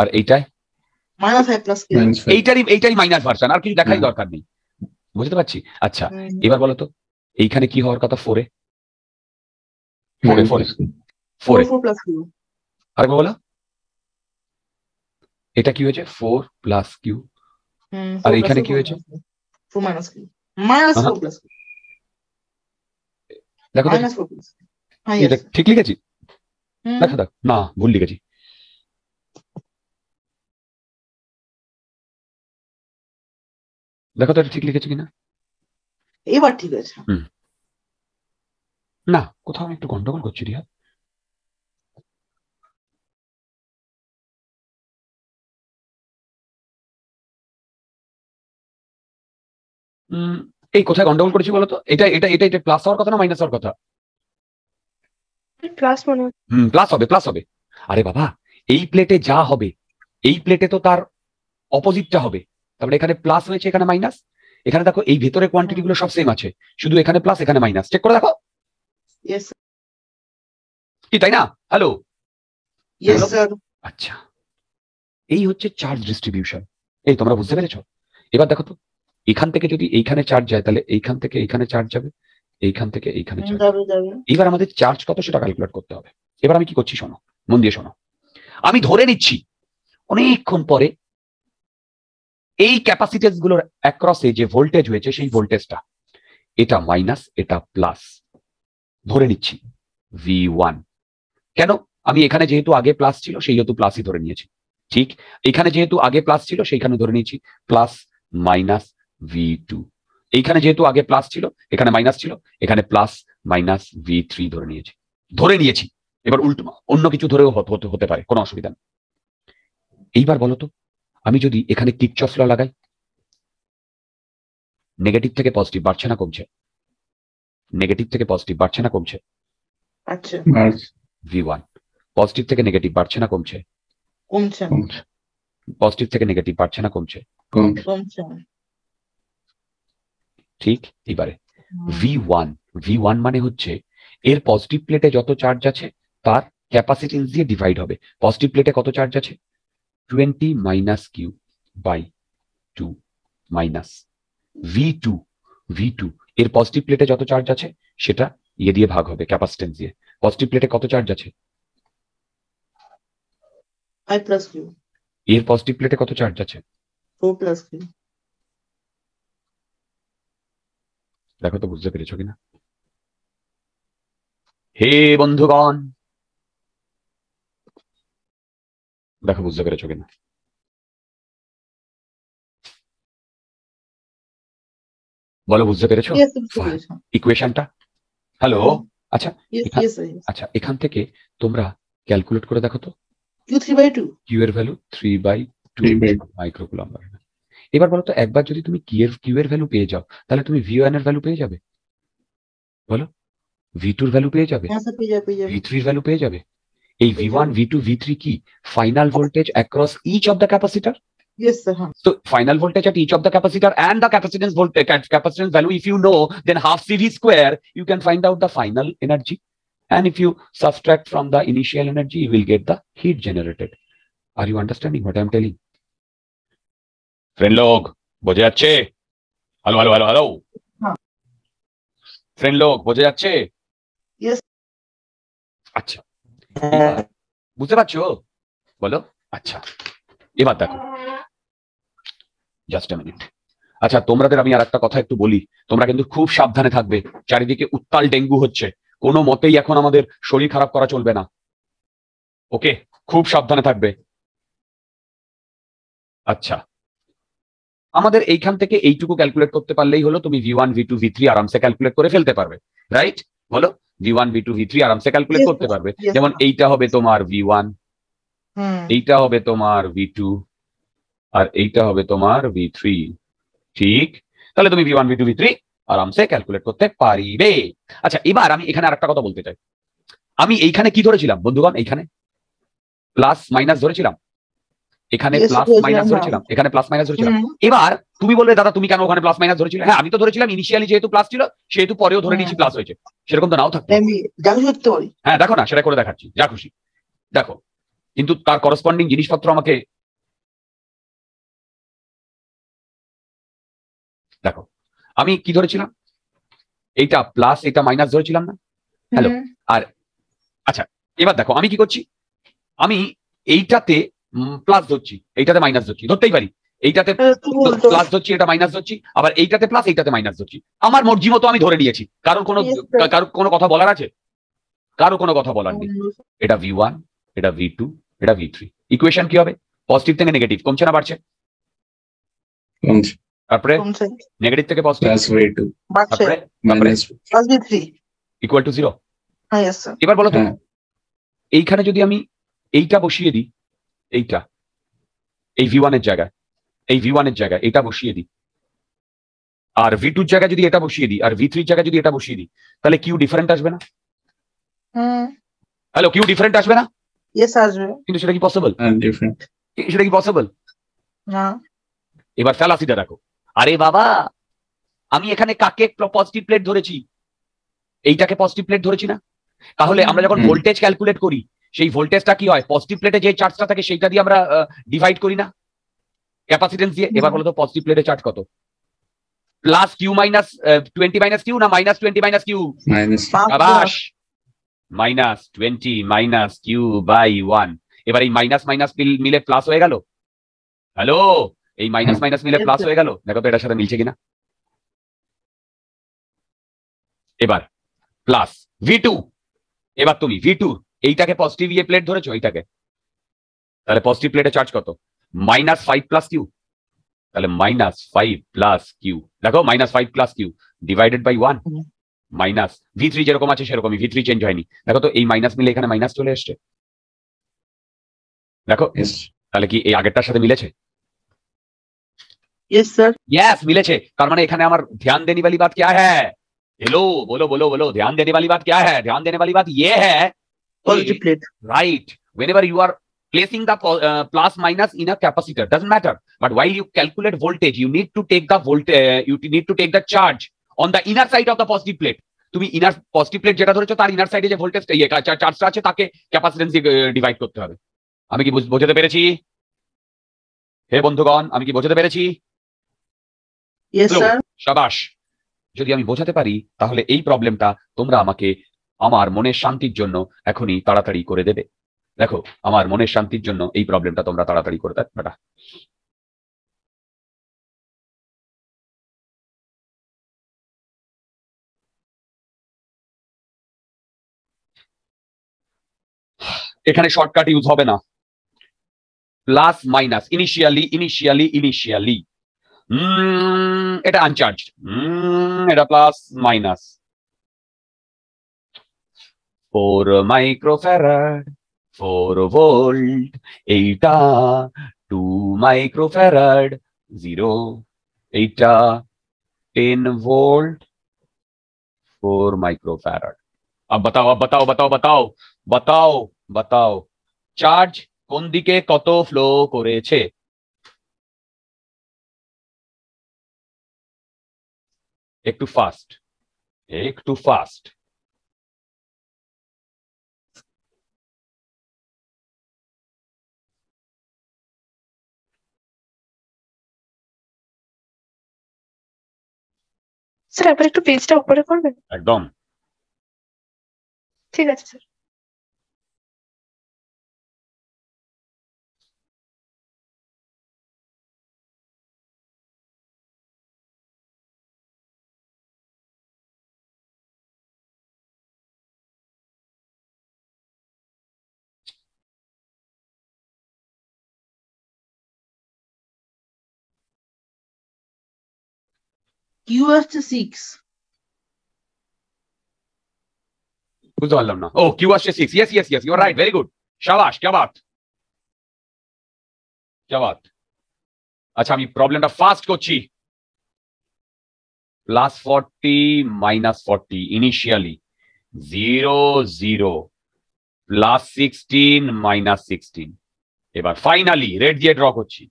আর এইটাই মাইনাস আর কিছু হ্যাঁ। দরকার নেই বুঝতে পারছি আচ্ছা এবার বলো তো এইখানে কি হওয়ার কথা আরেকবার বলো এটা কি হয়েছে ফোর প্লাস কিউ আর এখানে কি হয়েছে দেখো হ্যাঁ, ঠিক লিখেছি দেখো দেখ না ভুল লিখেছি দেখো তো ঠিক লিখেছি কিনা এবার ঠিক আছে না কোথাও আমি একটু গন্ডগোল করছি রিয়া এই কোথায় গন্ডগোল করেছি বলতো এটা এটা এটা এটা প্লাস হওয়ার কথা না মাইনাস হওয়ার কথা প্লাস মনে হুম প্লাস হবে প্লাস হবে আরে বাবা এই প্লেটে যা হবে এই প্লেটে তো তার অপোজিটটা হবে তারপরে মানে এখানে প্লাস হয়েছে এখানে মাইনাস এখানে দেখো এই ভেতরে কোয়ান্টিটি গুলো সব সেম আছে শুধু এখানে প্লাস এখানে মাইনাস চেক করে দেখো কি তাই না হ্যালো আচ্ছা এই হচ্ছে চার্জ ডিস্ট্রিবিউশন এই তোমরা বুঝতে পেরেছ এবার দেখো তো এখান থেকে যদি এইখানে চার্জ যায় তাহলে এইখান থেকে এইখানে চার্জ যাবে এইখান থেকে এইখানে চার্জ এবার আমাদের চার্জ কত সেটা ক্যালকুলেট করতে হবে এবার আমি কি করছি শোনো মন দিয়ে শোনো আমি ধরে নিচ্ছি অনেকক্ষণ পরে এই ক্যাপাসিটিস গুলোর অ্যাক্রসে যে ভোল্টেজ হয়েছে সেই ভোল্টেজটা এটা মাইনাস এটা প্লাস ধরে নিচ্ছি ভি ওয়ান কেন আমি এখানে যেহেতু আগে প্লাস ছিল সেই হেতু প্লাসই ধরে নিয়েছি ঠিক এখানে যেহেতু আগে প্লাস ছিল সেইখানে ধরে নিয়েছি প্লাস মাইনাস ভি টু এইখানে যেহেতু আগে প্লাস ছিল এখানে মাইনাস ছিল এখানে প্লাস মাইনাস ভি থ্রি ধরে নিয়েছি ধরে নিয়েছি এবার উল্টো অন্য কিছু ধরেও হতে পারে কোনো অসুবিধা নেই এইবার বলতো আমি যদি এখানে কিকচফ ল লাগাই নেগেটিভ থেকে পজিটিভ বাড়ছে না কমছে নেগেটিভ থেকে পজিটিভ বাড়ছে না কমছে ভি ওয়ান পজিটিভ থেকে নেগেটিভ বাড়ছে না কমছে কমছে পজিটিভ থেকে নেগেটিভ বাড়ছে না কমছে ঠিক এবারে ভি ওয়ান ভি ওয়ান মানে হচ্ছে এর পজিটিভ প্লেটে যত চার্জ আছে তার ক্যাপাসিটেন্স দিয়ে ডিভাইড হবে পজিটিভ প্লেটে কত চার্জ আছে twenty minus Q by two minus V two V two এর পজিটিভ প্লেটে যত চার্জ আছে সেটা ইয়ে দিয়ে ভাগ হবে ক্যাপাসিটেন্স দিয়ে পজিটিভ প্লেটে কত চার্জ আছে এর পজিটিভ প্লেটে কত চার্জ আছে 4 প্লাস দেখো তো বুঝতে পেরেছ কিনা হে বন্ধুগণ দেখো বুঝতে পেরেছ কিনা বলো বুঝতে পেরেছো ইকুয়েশনটা হ্যালো আচ্ছা আচ্ছা এখান থেকে তোমরা ক্যালকুলেট করে দেখো তো Q three by two Q এর ভ্যালু থ্রি বাই টু মাইক্রোকুলাম্বার এবার বলো তো একবার যদি তুমি কি এর কিউ এর ভ্যালু পেয়ে যাও তাহলে তুমি ভি ওয়ান এর ভ্যালু পেয়ে যাবে বলো ভি টুর ভ্যালু পেয়ে যাবে ভি থ্রির ভ্যালু পেয়ে যাবে এই V one V two V three কি final voltage across each of the capacitor Yes, sir. Huh. So final voltage at each of the capacitor and the capacitance voltage capacitance value. If you know, then half CV square, you can find out the final energy. And if you subtract from the initial energy, you will get the heat generated. Are you understanding what I'm telling? Friend লোক বোঝা যাচ্ছে hello hello hello hello friend লোক বোঝা যাচ্ছে আচ্ছা বুঝতে পারছো বলো আচ্ছা এবার দেখো জাস্ট মিনিট আচ্ছা তোমাদের আমি আর একটা কথা একটু বলি তোমরা কিন্তু খুব সাবধানে থাকবে চারিদিকে উত্তাল ডেঙ্গু হচ্ছে কোনো মতেই এখন আমাদের শরীর খারাপ করা চলবে না ওকে খুব সাবধানে থাকবে আচ্ছা আমাদের এইখান থেকে এইটুকু ক্যালকুলেট করতে পারলেই হলো তুমি V one V two V three আরামসে ক্যালকুলেট করে ফেলতে পারবে রাইট বলো V one V two V three আরামসে ক্যালকুলেট করতে পারবে যেমন এইটা হবে তোমার ভি ওয়ান এইটা হবে তোমার ভি টু আর এইটা হবে তোমার ভি থ্রি ঠিক তাহলে তুমি V one V two V three আরামসে ক্যালকুলেট করতে পারিবে আচ্ছা এবার আমি এখানে আরেকটা কথা বলতে চাই আমি এইখানে কি ধরেছিলাম বন্ধুগণ এইখানে প্লাস মাইনাস ধরেছিলাম এখানে প্লাস মাইনাস ধরেছিলাম এখানে প্লাস মাইনাস ধরেছিলাম এবার তুমি বলবে দাদা তুমি কেন ওখানে প্লাস মাইনাস ধরেছিলে হ্যাঁ আমি তো ধরেছিলাম ইনিশিয়ালি যেহেতু প্লাস ছিল সেহেতু পরেও ধরে হ্যাঁ। নিয়েছি প্লাস হয়েছে সেরকম তো নাও থাকতো হ্যাঁ দেখো না সেটা করে দেখাচ্ছি যা খুশি দেখো কিন্তু তার করসপন্ডিং জিনিসপত্র আমাকে দেখো আমি কি ধরেছিলাম এইটা প্লাস এটা মাইনাস ধরেছিলাম না হ্যালো আর আচ্ছা এবার দেখো আমি কি করছি আমি এইটাতে প্লাস ধরছি এইটাতে মাইনাস ধরছি ধরতেই পারি এইটাতে প্লাস হ্যাঁ, ধরছি এটা মাইনাস ধরছি আবার এইটাতে প্লাস এইটাতে মাইনাস ধরছি আমার মর্জি মতো আমি ধরে নিয়েছি কারোর কোনো কারোর কোনো কথা বলার আছে কারো কোনো কথা বলার নেই এটা ভি ওয়ান এটা ভি টু এটা ভি থ্রি ইকুয়েশন কি হবে পজিটিভ থেকে নেগেটিভ কমছে না বাড়ছে তারপরে নেগেটিভ থেকে পজিটিভ তারপরে ইকুয়াল টু জিরো এবার বলো তো হ্যাঁ। এইখানে যদি আমি এইটা বসিয়ে দিই এইটা এই ভি ওয়ানের জায়গায় এই ভি ওয়ানের জায়গায় এটা বসিয়ে দিই আর ভি টুর জায়গায় যদি এটা বসিয়ে দিই আর ভি থ্রির জায়গায় যদি এটা বসিয়ে দিই তাহলে কিউ ডিফারেন্ট আসবে না হ্যালো কিউ ডিফারেন্ট আসবে না ইয়েস আসবে কিন্তু সেটা কি পসিবল হ্যাঁ, ডিফারেন্ট সেটা কি পসিবল না এবার ফ্যালাসিটা রাখো আরে বাবা আমি এখানে কাকে পজিটিভ প্লেট ধরেছি এইটাকে পজিটিভ প্লেট ধরেছি না তাহলে আমরা যখন ভোল্টেজ ক্যালকুলেট করি সেই ভোল্টেজটা কি হয় পজিটিভ প্লেটে যে চার্জটা থাকে সেইটা দিয়ে আমরা ডিভাইড করি না ক্যাপাসিটেন্স দিয়ে এবার বলো তো পজিটিভ প্লেটে চার্জ কত plus Q minus twenty minus Q না minus twenty minus Q minus minus twenty minus Q by one এবার এই মাইনাস মাইনাস মিলে প্লাস হয়ে গেল হ্যালো এই মাইনাস মাইনাস মিলে প্লাস হয়ে গেল দেখো তো এটার সাথে মিলছে কিনা এবার প্লাস ভি টু এবার তুমি ভি টু এইটাকে পজিটিভ ইয়ে প্লেট ধরেছো এইটাকে তাহলে পজিটিভ প্লেটে চার্জ কত মাইনাস ফাইভ প্লাস কিউ তাহলে মাইনাস ফাইভ প্লাস কিউ দেখো minus five plus Q divided by one minus V three যেরকম আছে সেরকমই ভি থ্রি চেঞ্জ হয়নি দেখো তো এই মাইনাস মিলে এখানে মাইনাস চলে এসছে দেখো তাহলে কি এই আগেরটার সাথে মিলেছে यस सर यस मिले छे তার মানে এখানে আমার ध्यान देने वाली बात क्या है हेलो बोलो बोलो बोलो ध्यान देने वाली बात क्या है ध्यान देने वाली बात यह है positive plate. Right. Whenever you are placing the uh, plus minus in a capacitor, doesn't matter. But while you calculate voltage, you need to take the voltage, Uh, you need to take the charge on the inner side of the positive plate. তুমি inner positive plate যেটা ধরেছো তার inner সাইডে যে voltage চার্জটা আছে তাকে capacitance দিয়ে ডিভাইড করতে হবে আমি কি বোঝাতে পেরেছি হে বন্ধুগণ আমি কি বোঝাতে পেরেছি সাবাস যদি আমি বোঝাতে পারি তাহলে এই প্রবলেমটা তোমরা আমাকে আমার মনের শান্তির জন্য এখনই তাড়াতাড়ি করে দেবে দেখো আমার মনের শান্তির জন্য এই প্রবলেমটা তোমরা তাড়াতাড়ি করে দেবে এখানে শর্টকাট ইউজ হবে না plus minus initially initially initially এটা আনচার্জ এটা প্লাস মাইনাস 4 microfarad 4 volt 8টা 2 microfarad 0 8টা 10 volt 4 microfarad अब बताओ अब बताओ बताओ बताओ बताओ बताओ চার্জ কোন দিকে কত ফ্লো করেছে একটু ফাস্ট একটু ফাস্ট স্যার একবার একটু পেজটা উপরে করবেন একদম ঠিক আছে স্যার কিউ সিক্স বুঝতে পারলাম না ও কিউ আসছে six yes yes yes you're right very good শাবাশ জাবাত জাবাত আচ্ছা আমি প্রবলেমটা ফাস্ট করছি plus forty minus forty initially zero zero plus sixteen minus sixteen এবার ফাইনালি রেড দিয়ে ড্র করছি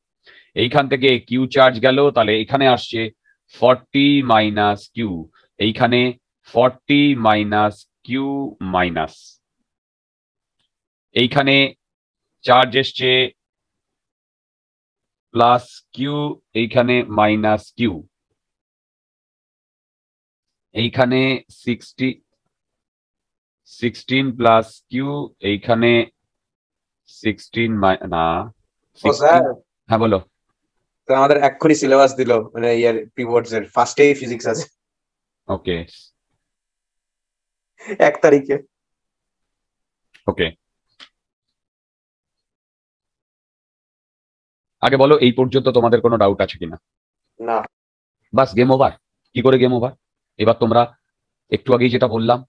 এইখান থেকে কিউ চার্জ গেল তাহলে এখানে আসছে ফর্টি মাইনাস কিউ এইখানে ফর্টি মাইনাস কিউ মাইনাস এইখানে চার্জ এসছে প্লাস কিউ এইখানে মাইনাস কিউ এইখানে সিক্সটি সিক্সটিন প্লাস কিউ এইখানে সিক্সটিন না হ্যাঁ বলো তো আমাদের এক্ষুনি সিলেবাস দিল মানে ইয়ার পিভটস এর ফার্স্টে ফিজিক্স আছে ওকে এক তারিখে ওকে আগে বলো এই পর্যন্ত তোমাদের কোনো ডাউট আছে কিনা না বাস গেম ওভার কি করে গেম ওভার এবার তোমরা একটু আগেই যেটা বললাম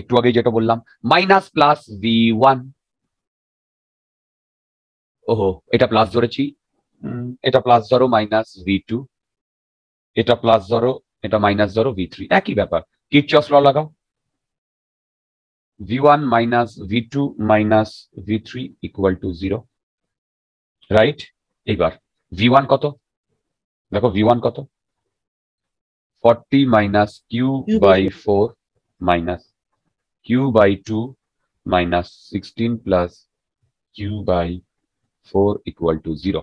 একটু আগেই যেটা বললাম মাইনাস প্লাস ভি ওয়ান ওহো এটা প্লাস ধরেছি Mm. এটা প্লাস ধরো মাইনাস ভি টু এটা প্লাস ধরো এটা মাইনাস ধরো ভি থ্রি একই ব্যাপার কিটচস ল লাগাও V one minus V two minus V three equal to zero right এইবার ভি ওয়ান কত দেখো ভি ওয়ান কত forty minus Q by four minus Q by two minus sixteen plus Q by four equal to zero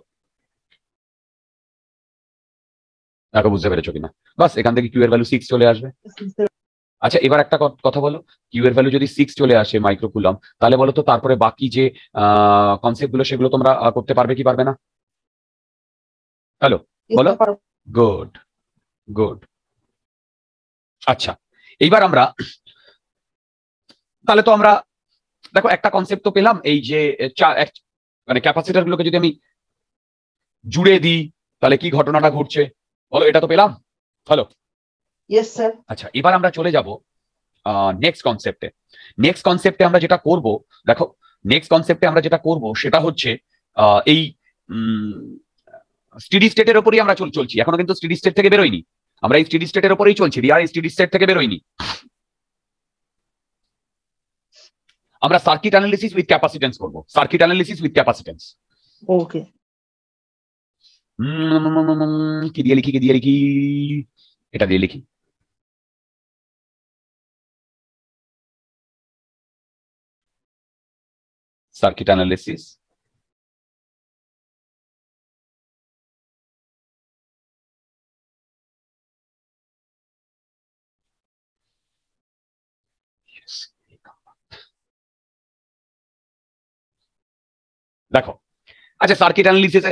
দেখো বুঝতে পেরেছো কিনা বাস এখান থেকে কিউ এর ভ্যালু সিক্স চলে আসবে আচ্ছা এবার একটা কথা বলো কিউ এর ভ্যালু যদি সিক্স চলে আসে মাইক্রোকুলাম তাহলে বলো তো তারপরে বাকি যে কনসেপ্ট গুলো সেগুলো তোমরা করতে পারবে কি পারবে না হ্যালো বলো গুড গুড আচ্ছা এইবার আমরা তাহলে তো আমরা দেখো একটা কনসেপ্ট তো পেলাম এই যে মানে ক্যাপাসিটার গুলোকে যদি আমি জুড়ে দিই তাহলে কি ঘটনাটা ঘটছে বলো এটা তো পেলাম হ্যালো আচ্ছা এবার আমরা চলে যাবো নেক্সট কনসেপ্টে নেক্সট কনসেপ্টে আমরা যেটা করব দেখো নেক্সট কনসেপ্টে আমরা যেটা করব সেটা হচ্ছে এই স্টিডি স্টেটের ওপরই আমরা চলছি এখনো কিন্তু স্টিডি স্টেট থেকে বেরোয়নি আমরা এই স্টিডি স্টেটের ওপরেই চলছি রিয়ার স্টিডি স্টেট থেকে বেরোয়নি আমরা সার্কিট অ্যানালিসিস উইথ ক্যাপাসিটেন্স করবো circuit analysis with capacitance okay কি দিয়ে লিখি কি দিয়ে লিখি এটা দিয়ে লিখি সার্কিট অ্যানালিসিস দেখো আচ্ছা সার্কিট অ্যানালিসিসে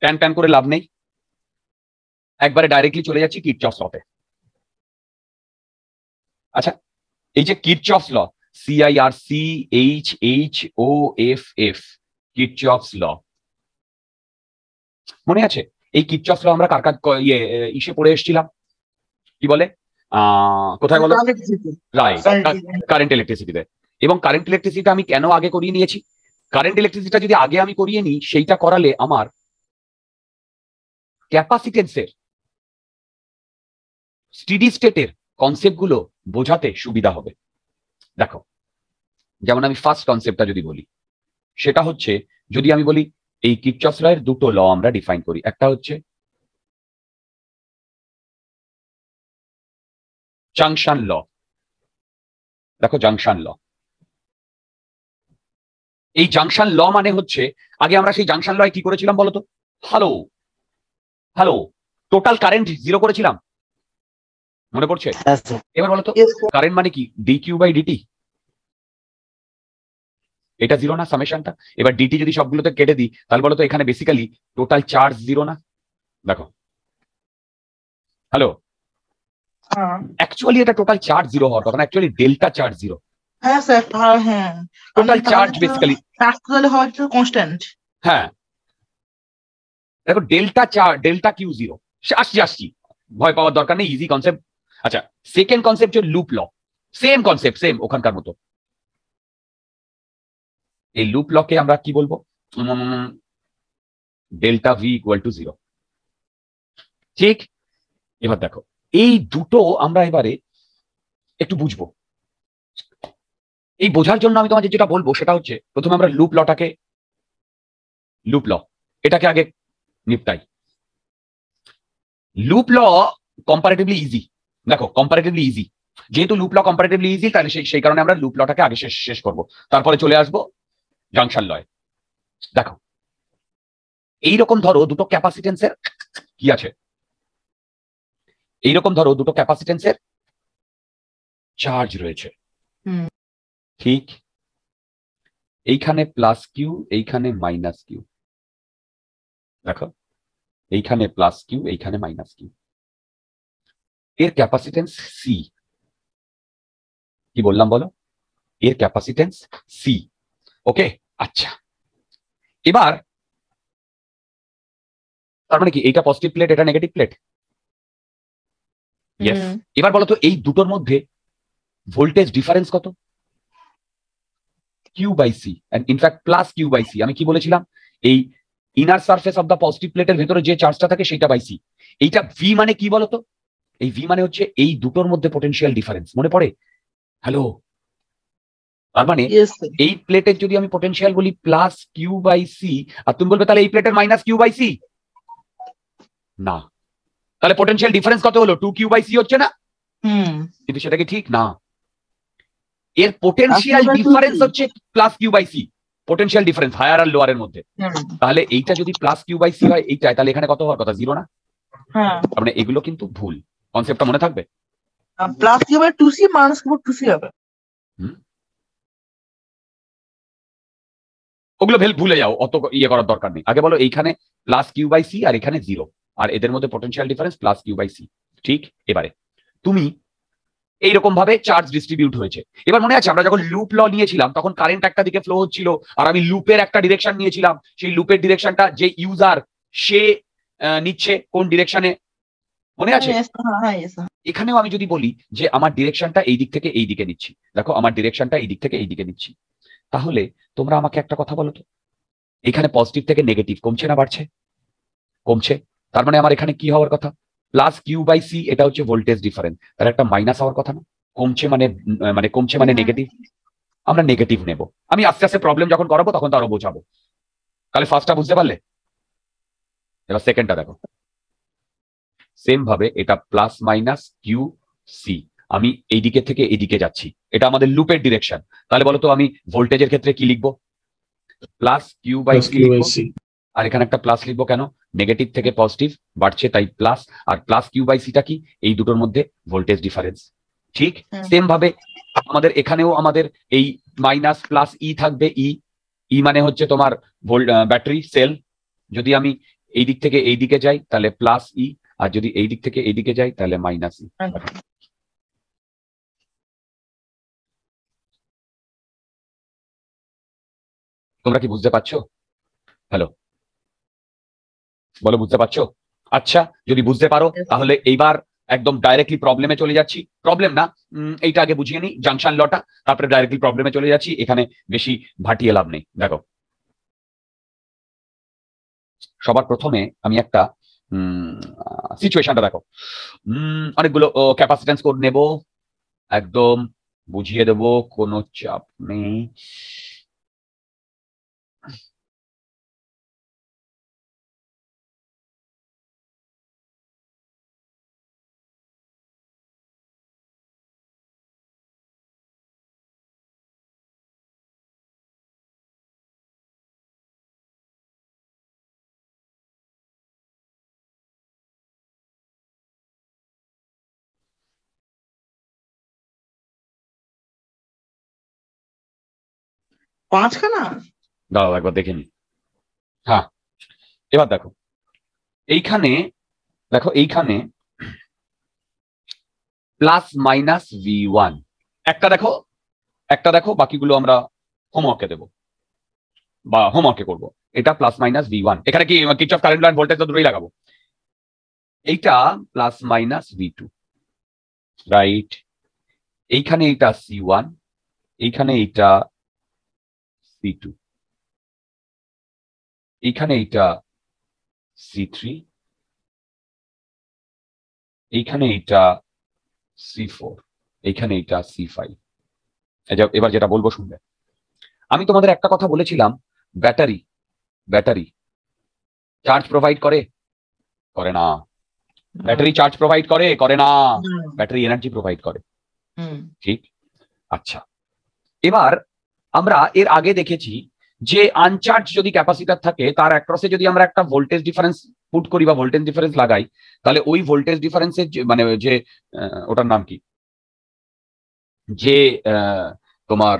প্যান প্যান করে লাভ নেই একবারে ডাইরেক্টলি চলে যাচ্ছি কিটচফ লতে আচ্ছা এই যে Kirchhoff law CIR C H H O F F Kirchhoff law মনে আছে এই কিটচফ ল আমরা কার কার ইয়ে ইসে পড়ে এসেছিলাম কি বলে কোথায় বলো কারেন্ট ইলেকট্রিসিটিতে এবং কারেন্ট ইলেকট্রিসিটি আমি কেন আগে করিয়ে নিয়েছি কারেন্ট ইলেকট্রিসিটিটা যদি আগে আমি করিয়ে নিই সেইটা করালে আমার ক্যাপাসিটেন্সের স্টিডি স্টেটের কনসেপ্টগুলো বোঝাতে সুবিধা হবে দেখো যেমন আমি ফার্স্ট কনসেপ্টটা যদি বলি সেটা হচ্ছে যদি আমি বলি এই কিপচস দুটো ল আমরা ডিফাইন করি একটা হচ্ছে জাংশন ল দেখো জাংশন ল এই জাংশন ল মানে হচ্ছে আগে আমরা সেই জাংশন লয় কি করেছিলাম বলতো hello hello total current zero করেছিলাম মনে পড়ছে হ্যাঁ, এবার বলতো কারেন্ট মানে কি ডিকিউ বাই ডিটি এটা জিরো না সামেশনটা এবার ডিটি যদি সবগুলোতে কেটে দিই তাহলে বলতো এখানে বেসিক্যালি টোটাল চার্জ জিরো না দেখো হ্যালো অ্যাকচুয়ালি এটা টোটাল চার্জ জিরো হওয়ার কথা না অ্যাকচুয়ালি ডেল্টা চার্জ জিরো হ্যাঁ স্যার হ্যাঁ টোটাল চার্জ বেসিক্যালি হয় কনস্ট্যান্ট হ্যাঁ দেখো ডেল্টা চার ডেল্টা কিউ জিরো আসছি আসছি ভয় পাওয়ার দরকার নেই ইজি কনসেপ্ট আচ্ছা সেকেন্ড কনসেপ্ট হচ্ছে loop law same concept same ওখানকার মতো এই লুপ লকে আমরা কি বলবো delta V equal to zero ঠিক এবার দেখো এই দুটো আমরা এবারে একটু বুঝবো এই বোঝার জন্য আমি তোমাকে যেটা বলবো সেটা হচ্ছে প্রথমে আমরা লুপ লটাকে লুপ ল এটাকে আগে নিপটাই লুপ ল কম্পারেটিভলি ইজি দেখো কম্পারেটিভলি ইজি যেহেতু লুপ ল কম্পারেটিভলি ইজি তাহলে সেই কারণে আমরা লুপ লটাকে আগে শেষ শেষ করবো তারপরে চলে আসবো জাংশন লয় দেখো এইরকম ধরো দুটো ক্যাপাসিটেন্সের কি আছে এইরকম ধরো দুটো ক্যাপাসিটেন্সের চার্জ রয়েছে ঠিক এইখানে প্লাস কিউ এইখানে মাইনাস কিউ দেখো এইখানে প্লাস কিউ এইখানে মাইনাস কিউ এর ক্যাপাসিটেন্স সি কি বললাম বলো এর ক্যাপাসিটেন্স সি ওকে আচ্ছা এবার তার মানে কি এইটা পজিটিভ প্লেট এটা নেগেটিভ প্লেট এবার বলো তো এই দুটোর মধ্যে ভোল্টেজ ডিফারেন্স কত Q by C in fact plus Q by C আমি কি বলেছিলাম এই inner surface of the positive প্লেটের ভেতরে যে চার্জটা থাকে সেটা বাইসি এইটা ভি মানে কি বলতো এই ভি মানে হচ্ছে এই দুটোর মধ্যে পোটেনশিয়াল ডিফারেন্স মনে পড়ে হ্যালো তার মানে এই প্লেটের যদি আমি পোটেনশিয়াল বলি প্লাস কিউ বাই সি আর তুমি বলবে তাহলে এই প্লেটের মাইনাস কিউ বাই সি না তাহলে পোটেনশিয়াল ডিফারেন্স কত হলো টু কিউ বাই সি হচ্ছে না কিন্তু সেটা কি ঠিক না এর পোটেনশিয়াল ডিফারেন্স হচ্ছে plus Q by C potential difference higher আর লোয়ার এর মধ্যে তাহলে এইটা যদি প্লাস কিউ বাই সি হয় এইটাই তাহলে এখানে কত হওয়ার কথা জিরো না হ্যাঁ। মানে এগুলো কিন্তু ভুল কনসেপ্টটা মনে থাকবে plus Q by two C minus Q two C হবে ওগুলো ভেল ভুলে যাও অত ইয়ে করার দরকার নেই আগে বলো এইখানে প্লাস কিউ বাই সি আর এখানে জিরো আর এদের মধ্যে potential difference plus Q by C ঠিক এবারে তুমি এইরকম ভাবে চার্জ ডিস্ট্রিবিউট হয়েছে এবার মনে আছে আমরা যখন লুপ ল নিয়েছিলাম তখন কারেন্ট একটা দিকে ফ্লো হচ্ছিল আর আমি লুপের একটা ডিরেকশন নিয়েছিলাম সেই লুপের ডিরেকশনটা যে ইউজার সে নিচ্ছে কোন ডিরেকশনে মনে আছে হ্যাঁ, এখানেও আমি যদি বলি যে আমার ডিরেকশনটা এই দিক থেকে এই দিকে নিচ্ছি দেখো আমার ডিরেকশনটা এই দিক থেকে এই দিকে নিচ্ছি তাহলে তোমরা আমাকে একটা কথা বলো তো এখানে পজিটিভ থেকে নেগেটিভ কমছে না বাড়ছে কমছে তার মানে আমার এখানে কি হওয়ার কথা প্লাস কিউ বাই সি এটা হচ্ছে ভোল্টেজ ডিফারেন্স তাহলে একটা মাইনাস হওয়ার কথা না কমছে মানে মানে কমছে মানে নেগেটিভ হ্যাঁ। আমরা নেগেটিভ নেব আমি আস্তে আস্তে প্রবলেম যখন করাবো তখন তো আরো বোঝাবো তাহলে ফার্স্টটা বুঝতে পারলে এবার সেকেন্ডটা দেখো সেম ভাবে এটা প্লাস মাইনাস কিউ সি আমি এইদিকে থেকে এদিকে যাচ্ছি এটা আমাদের লুপের ডিরেকশন তাহলে বলো তো আমি ভোল্টেজের ক্ষেত্রে কি লিখবো প্লাস কিউ বাই সি আর এখানে একটা প্লাস লিখবো কেন নেগেটিভ থেকে পজিটিভ বাড়ছে তাই প্লাস আর প্লাস কিউ বাই সিটা কি এই দুটোর মধ্যে ভোল্টেজ ডিফারেন্স ঠিক সেম ভাবে আমাদের এখানেও আমাদের এই মাইনাস প্লাস ই থাকবে ই e. ই e মানে হচ্ছে তোমার ভোল্ট ব্যাটারি সেল যদি আমি এই দিক থেকে এই দিকে যাই তাহলে প্লাস ই e. আর যদি এই দিক থেকে এই দিকে যাই তাহলে মাইনাস আচ্ছা। ই তোমরা কি বুঝতে পারছো হ্যালো বলো বুঝতে পারছো আচ্ছা যদি বুঝতে পারো তাহলে এইবার একদম ডাইরেক্টলি প্রবলেমে চলে যাচ্ছি প্রবলেম না এইটা আগে বুঝিয়ে নিই জাংশন লটা তারপরে ডাইরেক্টলি প্রবলেমে চলে যাচ্ছি এখানে বেশি ভাটিয়ে লাভ নেই দেখো সবার প্রথমে আমি একটা সিচুয়েশনটা দেখো অনেকগুলো ক্যাপাসিটেন্স কোড নেব একদম বুঝিয়ে দেবো কোনো চাপ নেই পাঁচখানা দাঁড়াও একবার দেখে নি হ্যাঁ এবার দেখো এইখানে দেখো এইখানে প্লাস মাইনাস ভি ওয়ান একটা দেখো একটা দেখো বাকিগুলো আমরা হোমওয়ার্কে দেবো বা হোমওয়ার্কে করব এটা প্লাস মাইনাস ভি ওয়ান এখানে কি Kirchhoff current line voltage দুটোই লাগাবো এইটা plus minus V two right এইখানে এইটা সি ওয়ান এইখানে এইটা সি টু এইখানে এইটা সি থ্রি এইখানে এইটা সি ফোর এইখানে এইটা সি ফাইভ আচ্ছা, এবার যেটা বলবো শুনবে আমি তোমাদের একটা কথা বলেছিলাম ব্যাটারি ব্যাটারি চার্জ প্রোভাইড করে করে না ব্যাটারি চার্জ প্রোভাইড করে করে না ব্যাটারি এনার্জি প্রোভাইড করে ঠিক আচ্ছা এবার আমরা এর আগে দেখেছি যে আনচার্জ যদি ক্যাপাসিটার থাকে তার অ্যাক্রসে যদি আমরা একটা ভোল্টেজ ডিফারেন্স পুট করি বা ভোল্টেজ ডিফারেন্স লাগাই তাহলে ওই ভোল্টেজ ডিফারেন্সের মানে যে ওটার নাম কি যে তোমার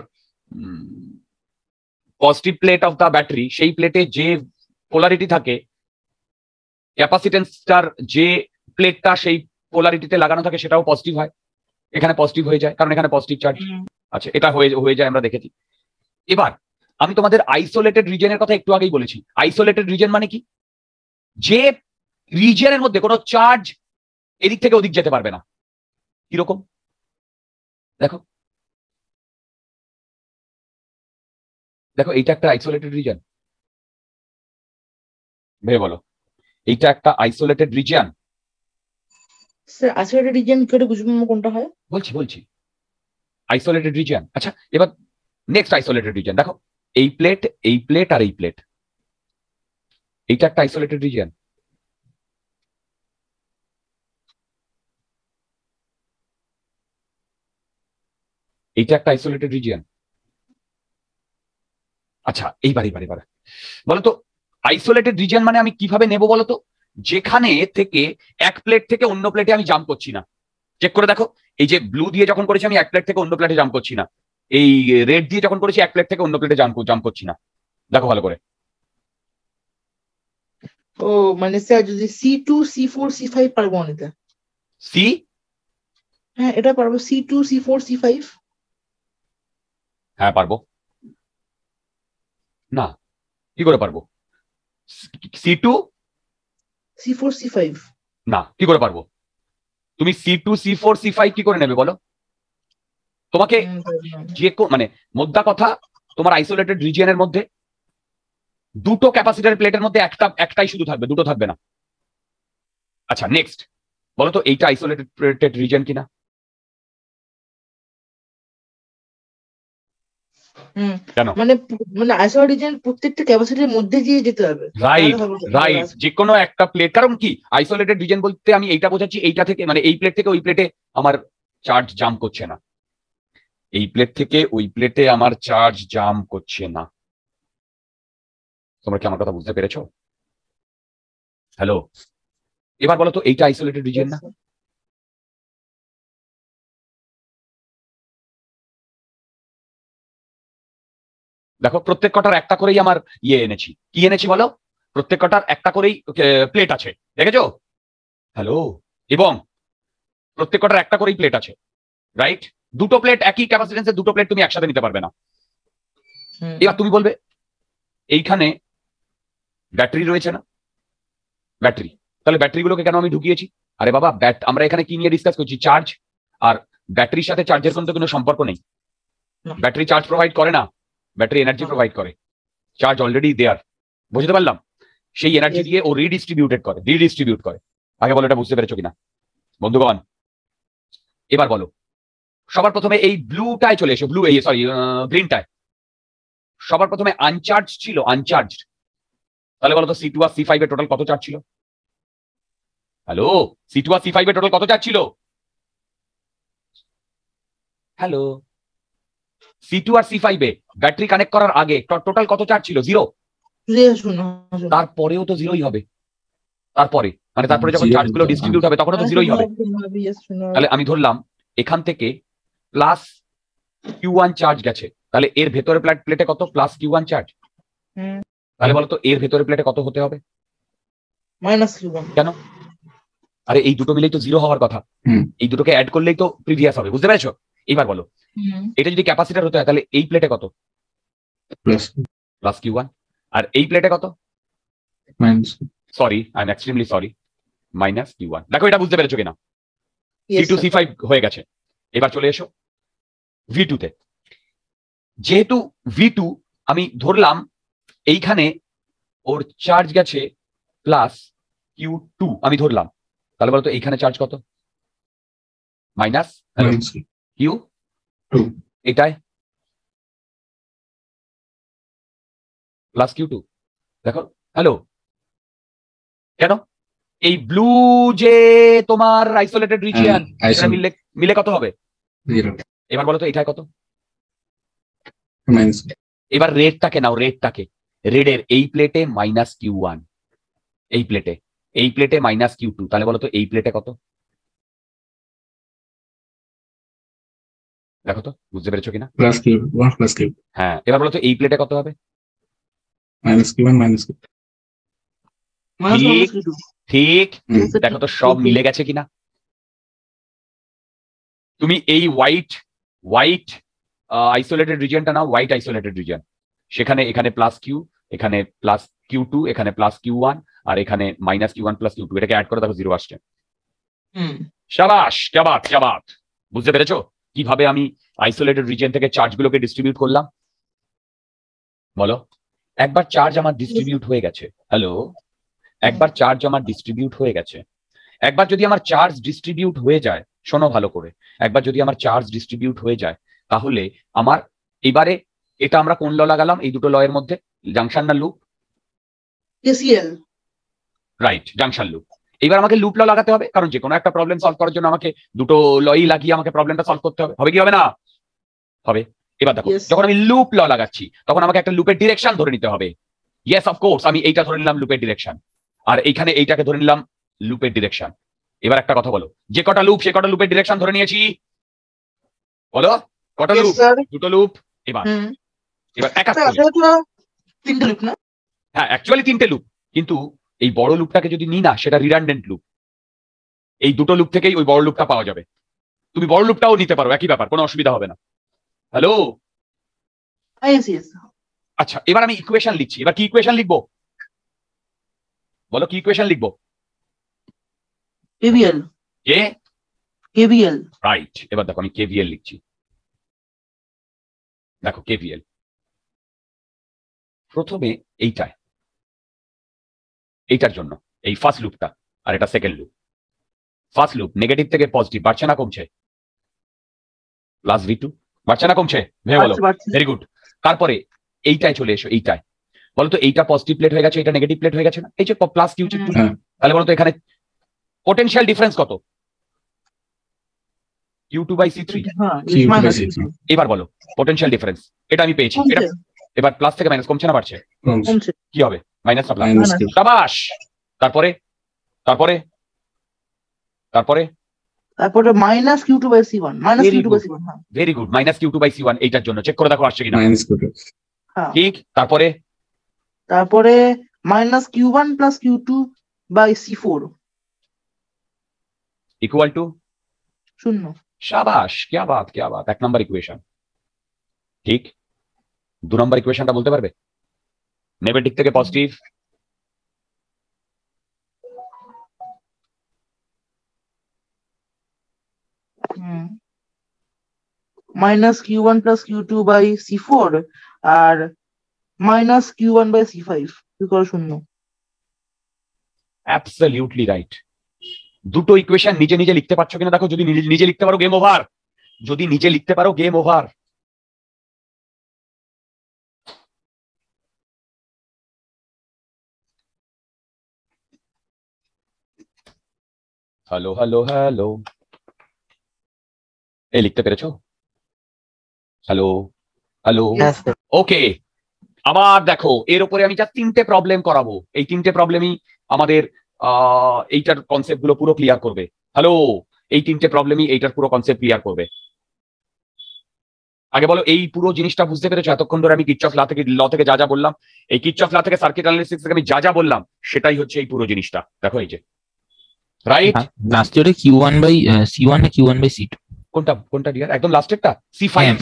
positive plate of the battery সেই প্লেটে যে পোলারিটি থাকে ক্যাপাসিটেন্সটার যে প্লেটটা সেই পোলারিটিতে লাগানো থাকে সেটাও পজিটিভ হয় এখানে পজিটিভ হয়ে যায় কারণ এখানে পজিটিভ চার্জ আচ্ছা এটা হয়ে হয়ে যায় আমরা দেখেছি এবার আমি তোমাদের আইসোলেটেড রিজনের কথা একটু আগেই বলেছি আইসোলেটেড রিজন মানে কি যে রিজনের মধ্যে কোনো চার্জ এদিক থেকে ওদিক যেতে পারবে না কিরকম দেখো দেখো এইটা একটা আইসোলেটেড রিজন ভেবে বলো এইটা একটা isolated region sir isolated region করে কোনটা হয় বলছি বলছি আইসোলেটেড রিজন আচ্ছা এবার নেক্সট আইসোলেটেড রিজন দেখো এই প্লেট এই প্লেট আর এই প্লেট এইটা একটা আইসোলেটেড রিজন এইটা একটা আইসোলেটেড রিজিয়ন আচ্ছা এইবার এইবার এইবার বলতো আইসোলেটেড রিজিয়ন মানে আমি কিভাবে নেব বলতো যেখানে থেকে এক প্লেট থেকে অন্য প্লেটে আমি জাম্প করছি না চেক করে দেখো এই যে ব্লু দিয়ে যখন করেছি আমি এক প্লেট থেকে অন্য প্লেটে জাম্প করছি না এই রেড দিয়ে যখন করেছি এক প্লেট থেকে অন্য প্লেটে জাম্প জাম্প করছি না দেখো ভালো করে ও মানে স্যার যদি C two C four C five পারবো অনিতা সি হ্যাঁ এটা পারবো C two C four C five হ্যাঁ পারবো না কি করে পারবো C two C four C five না কি করে পারবো তুমি C two C four C five কি করে নেবে বলো তোমাকে যে মানে মোদ্দা কথা তোমার আইসোলেটেড রিজিয়নের মধ্যে দুটো ক্যাপাসিটার প্লেটের মধ্যে একটা একটাই শুধু থাকবে দুটো থাকবে না আচ্ছা নেক্সট বলো তো এইটা আইসোলেটেড প্লেটেড রিজিয়ন কিনা মানে মানে প্রত্যেকটা ক্যাপাসিটির মধ্যে দিয়ে যেতে হবে একটা প্লেট কারণ কি আইসোলেটেড বলতে আমি বোঝাচ্ছি এইটা থেকে মানে এই প্লেট থেকে ওই প্লেটে আমার চার্জ জাম্প করছে না এই প্লেট থেকে ওই প্লেটে আমার চার্জ জাম করছে না তোমরা কি আমার কথা বুঝতে পেরেছ হ্যালো এবার বলো তো এইটা আইসোলেটেড রিজিয়ন না দেখো প্রত্যেক কটার একটা করেই আমার ইয়ে এনেছি কি এনেছি বলো প্রত্যেক কটার একটা করেই প্লেট আছে দেখেছো হ্যালো এবং প্রত্যেক কটার একটা করেই প্লেট আছে রাইট দুটো প্লেট একই ক্যাপাসিটেন্সে দুটো প্লেট তুমি একসাথে নিতে পারবে না এবার তুমি বলবে এইখানে ব্যাটারি রয়েছে না ব্যাটারি তাহলে ব্যাটারিগুলোকে কেন আমি ঢুকিয়েছি আরে বাবা ব্যাট আমরা এখানে কি নিয়ে ডিসকাস করছি চার্জ আর ব্যাটারির সাথে চার্জের কোনো কোনো সম্পর্ক নেই ব্যাটারি চার্জ প্রোভাইড করে না ব্যাটারি এনার্জি প্রোভাইড করে চার্জ অলরেডি দেয়ার বুঝতে পারলাম সেই এনার্জি দিয়ে ও রিডিস্ট্রিবিউটেড করে রিডিস্ট্রিবিউট করে আগে বলো এটা বুঝতে পেরেছো কিনা বন্ধুগণ এবার বলো সবার প্রথমে এই ব্লুটায় চলে এসো ব্লু এই সরি গ্রিনটায় সবার প্রথমে আনচার্জ ছিল আনচার্জ তাহলে বলো তো সি টু আর সি ফাইভ এর টোটাল কত চার্জ ছিল হ্যালো সি টু আর সি ফাইভ এর টোটাল কত চার্জ ছিল হ্যালো সি টু আর সি ফাইভ এ ব্যাটারি কানেক্ট করার আগে টোটাল কত চার্জ ছিল জিরো তারপরেও তো জিরোই হবে তারপরে মানে তারপরে যখন চার্জ গুলো ডিস্ট্রিবিউট হবে তখন তো জিরোই হ্যাঁ, হবে তাহলে আমি ধরলাম এখান থেকে প্লাস কিউ ওয়ান চার্জ গেছে তাহলে এর ভেতরে প্লেট প্লেটে কত প্লাস কিউ ওয়ান চার্জ তাহলে বলতো এর ভেতরে প্লেটে কত হতে হবে মাইনাস কিউ ওয়ান কেন আরে এই দুটো মিলেই তো জিরো হওয়ার কথা এই দুটোকে অ্যাড করলেই তো প্রিভিয়াস হবে বুঝতে পেরেছো এবার বলো এটা যদি ক্যাপাসিটার হতে হয় তাহলে এই প্লেটে কত প্লাস প্লাস কিউ ওয়ান আর এই প্লেটে কত sorry I am extremely sorry minus Q one দেখো এটা বুঝতে পেরেছো কিনা সি টু সি ফাইভ হয়ে গেছে এবার চলে এসো ভি টুতে যেহেতু ভি টু আমি ধরলাম এইখানে ওর চার্জ গেছে প্লাস কিউ টু আমি ধরলাম তাহলে বলতো এইখানে চার্জ কত মাইনাস কিউ এটাই প্লাস কিউ টু দেখো হ্যালো কেন এই ব্লু যে তোমার আইসোলেটেড রিজিয়ান মিলে মিলে কত হবে এবার বলো তো এটা কত এবার রেডটাকে নাও রেডটাকে রেডের এই প্লেটে মাইনাস কিউ ওয়ান এই প্লেটে এই প্লেটে মাইনাস কিউ টু তাহলে বলো এই প্লেটে কত দেখো তো বুঝতে পেরেছো কিনা হ্যাঁ এবার বলো এই প্লেটে কত হবে কিউ ওয়ান ঠিক দেখো তো সব মিলে গেছে কিনা তুমি এই হোয়াইট হোয়াইট আইসোলেটেড রিজিয়নটা নাও হোয়াইট আইসোলেটেড রিজিয়ন সেখানে এখানে প্লাস কিউ এখানে প্লাস কিউ টু এখানে প্লাস কিউ ওয়ান আর এখানে minus Q one plus Q two এটাকে অ্যাড করে দেখো জিরো আসছে বুঝতে পেরেছো কিভাবে আমি আইসোলেটেড রিজিয়ন থেকে চার্জগুলোকে ডিস্ট্রিবিউট করলাম বলো একবার চার্জ আমার ডিস্ট্রিবিউট হয়ে গেছে হ্যালো একবার চার্জ আমার ডিস্ট্রিবিউট হয়ে গেছে একবার যদি আমার চার্জ ডিস্ট্রিবিউট হয়ে যায় শোনো ভালো করে একবার যদি আমার চার্জ ডিস্ট্রিবিউট হয়ে যায় তাহলে আমার এবারে এটা আমরা কোন ল লাগালাম এই দুটো লয়ের মধ্যে জাংশন না লুপ রাইট জাংশন লুপ এবার আমাকে লুপ ল লাগাতে হবে কারণ যে কোনো একটা প্রবলেম সলভ করার জন্য আমাকে দুটো লয়ই লাগিয়ে আমাকে প্রবলেমটা সলভ করতে হবে হবে কি হবে না হবে এবার দেখো যখন আমি লুপ ল লাগাচ্ছি তখন আমাকে একটা লুপের ডিরেকশন ধরে নিতে হবে ইয়েস অফকোর্স আমি এইটা ধরে নিলাম লুপের ডিরেকশন আর এইখানে এইটাকে ধরে নিলাম লুপের ডিরেকশন এবার একটা কথা বলো যে কটা লুপ সে কটা লুপের ডিরেকশন ধরে নিয়েছি বলো কটা লুপ দুটো লুপ এবার এবার তিনটে লুপ না হ্যাঁ অ্যাকচুয়ালি তিনটে লুপ কিন্তু এই বড় লুপটাকে যদি নি না সেটা রিডান্ডেন্ট লুপ এই দুটো লুপ থেকেই ওই বড় লুপটা পাওয়া যাবে তুমি বড় লুপটাও নিতে পারো একই ব্যাপার কোনো অসুবিধা হবে না হ্যালো ah, আচ্ছা এবার আমি ইকুয়েশন লিখছি এবার কি ইকুয়েশন লিখবো বলো কি ইকুয়েশন লিখবো কেভিএল কে কেভিএল রাইট এবার দেখো আমি কেভিএল লিখছি দেখো কেভিএল প্রথমে এইটায় এইটার জন্য এই ফার্স্ট লুপটা আর এটা second loop first loop negative থেকে পজিটিভ বাড়ছে না কমছে প্লাস ভি টু বাড়ছে না কমছে ভেরি গুড তারপরে এইটায় চলে এসো এইটায় বলতো এইটা পজিটিভ প্লেট হয়ে গেছে এটা নেগেটিভ প্লেট হয়ে গেছে না এই যে প্লাস কিউ তাহলে বলতো এখানে পটেনশিয়াল ডিফারেন্স কত Q two by C three এবার বলো পটেনশিয়াল ডিফারেন্স এটা আমি পেয়েছি এটা এবার প্লাস থেকে মাইনাস কমছে না বাড়ছে কি হবে মাইনাস না প্লাস সাবাস তারপরে তারপরে তারপরে তারপরে minus Q by C minus Q C one এইটার জন্য চেক করে দেখো আসছে হ্যাঁ। ঠিক তারপরে তারপরে Q one plus Q two by C four equal to শূন্য সাবাস ক্যা বাত ক্যা বাত এক নাম্বার ইকুয়েশন ঠিক দু নম্বর ইকুয়েশনটা বলতে পারবে নেবের দিক থেকে positive minus Q one plus Q two by C four আর minus Q one by C five শূন্য অ্যাবসলিউটলি রাইট দুটো ইকুয়েশন নিজে নিজে লিখতে পারছো কিনা দেখো যদি নিজে লিখতে পারো গেম ওভার যদি নিজে লিখতে পারো game over hello hello hello এই লিখতে পেরেছো হ্যালো হ্যালো ওকে আবার দেখো এর উপরে আমি যা তিনটে প্রবলেম করাবো এই তিনটে প্রবলেমই আমাদের এইটার কনসেপ্ট গুলো পুরো ক্লিয়ার করবে হ্যালো এই তিনটে প্রবলেমই এইটার পুরো কনসেপ্ট ক্লিয়ার করবে আগে বলো এই পুরো জিনিসটা বুঝতে পেরেছো এতক্ষণ ধরে আমি কিচ অফ লা থেকে ল থেকে যা যা বললাম এই কিচ অফ লা থেকে সার্কিট অ্যানালিসিস থেকে আমি যা যা বললাম সেটাই হচ্ছে এই পুরো জিনিসটা দেখো এই যে রাইট লাস্ট ইয়ারে Q one by C one Q one by C two কোনটা কোনটা ডিয়ার একদম একটা C five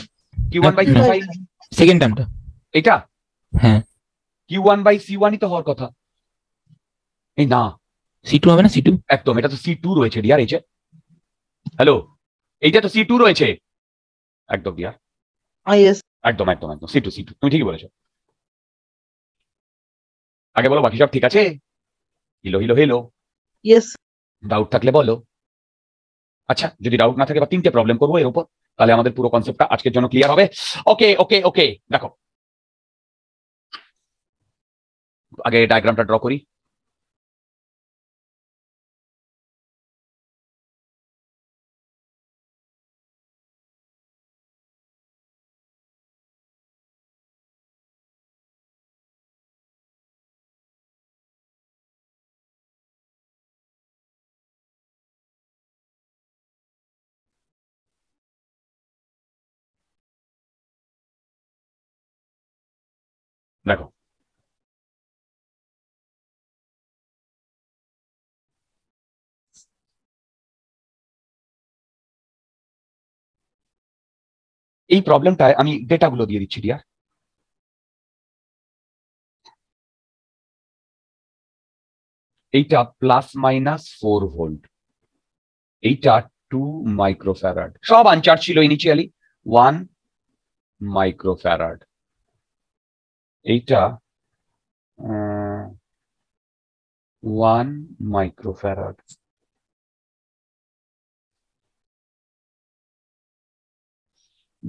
Q one by C five second টার্মটা এটা হ্যাঁ কিউ ওয়ান বাই সি ওয়ানই তো হওয়ার কথা এই না সি টু হবে না সি টু একদম এটা তো সি টু রয়েছে ডিয়ার এই যে হ্যালো এইটা তো সি টু রয়েছে একদম ডিয়ার ah, একদম একদম একদম সি টু সি টু তুমি ঠিকই বলেছো আগে বলো বাকি সব ঠিক আছে hello hello hello yes doubt থাকলে বলো আচ্ছা যদি ডাউট না থাকে বা তিনটে প্রবলেম করবো এর উপর তাহলে আমাদের পুরো কনসেপ্টটা আজকের জন্য ক্লিয়ার হবে ওকে ওকে ওকে দেখো আগে ডায়াগ্রামটা ড্র করি দেখো এই প্রবলেমটায় আমি ডেটাগুলো দিয়ে দিচ্ছি ডিয়ার এইটা প্লাস মাইনাস ফোর ভোল্ট এইটা টু মাইক্রোফ্যারাড সব আনচার্জ ছিল ইনিশিয়ালি ওয়ান মাইক্রোফ্যারাড এইটা ওয়ান মাইক্রোফ্যারাড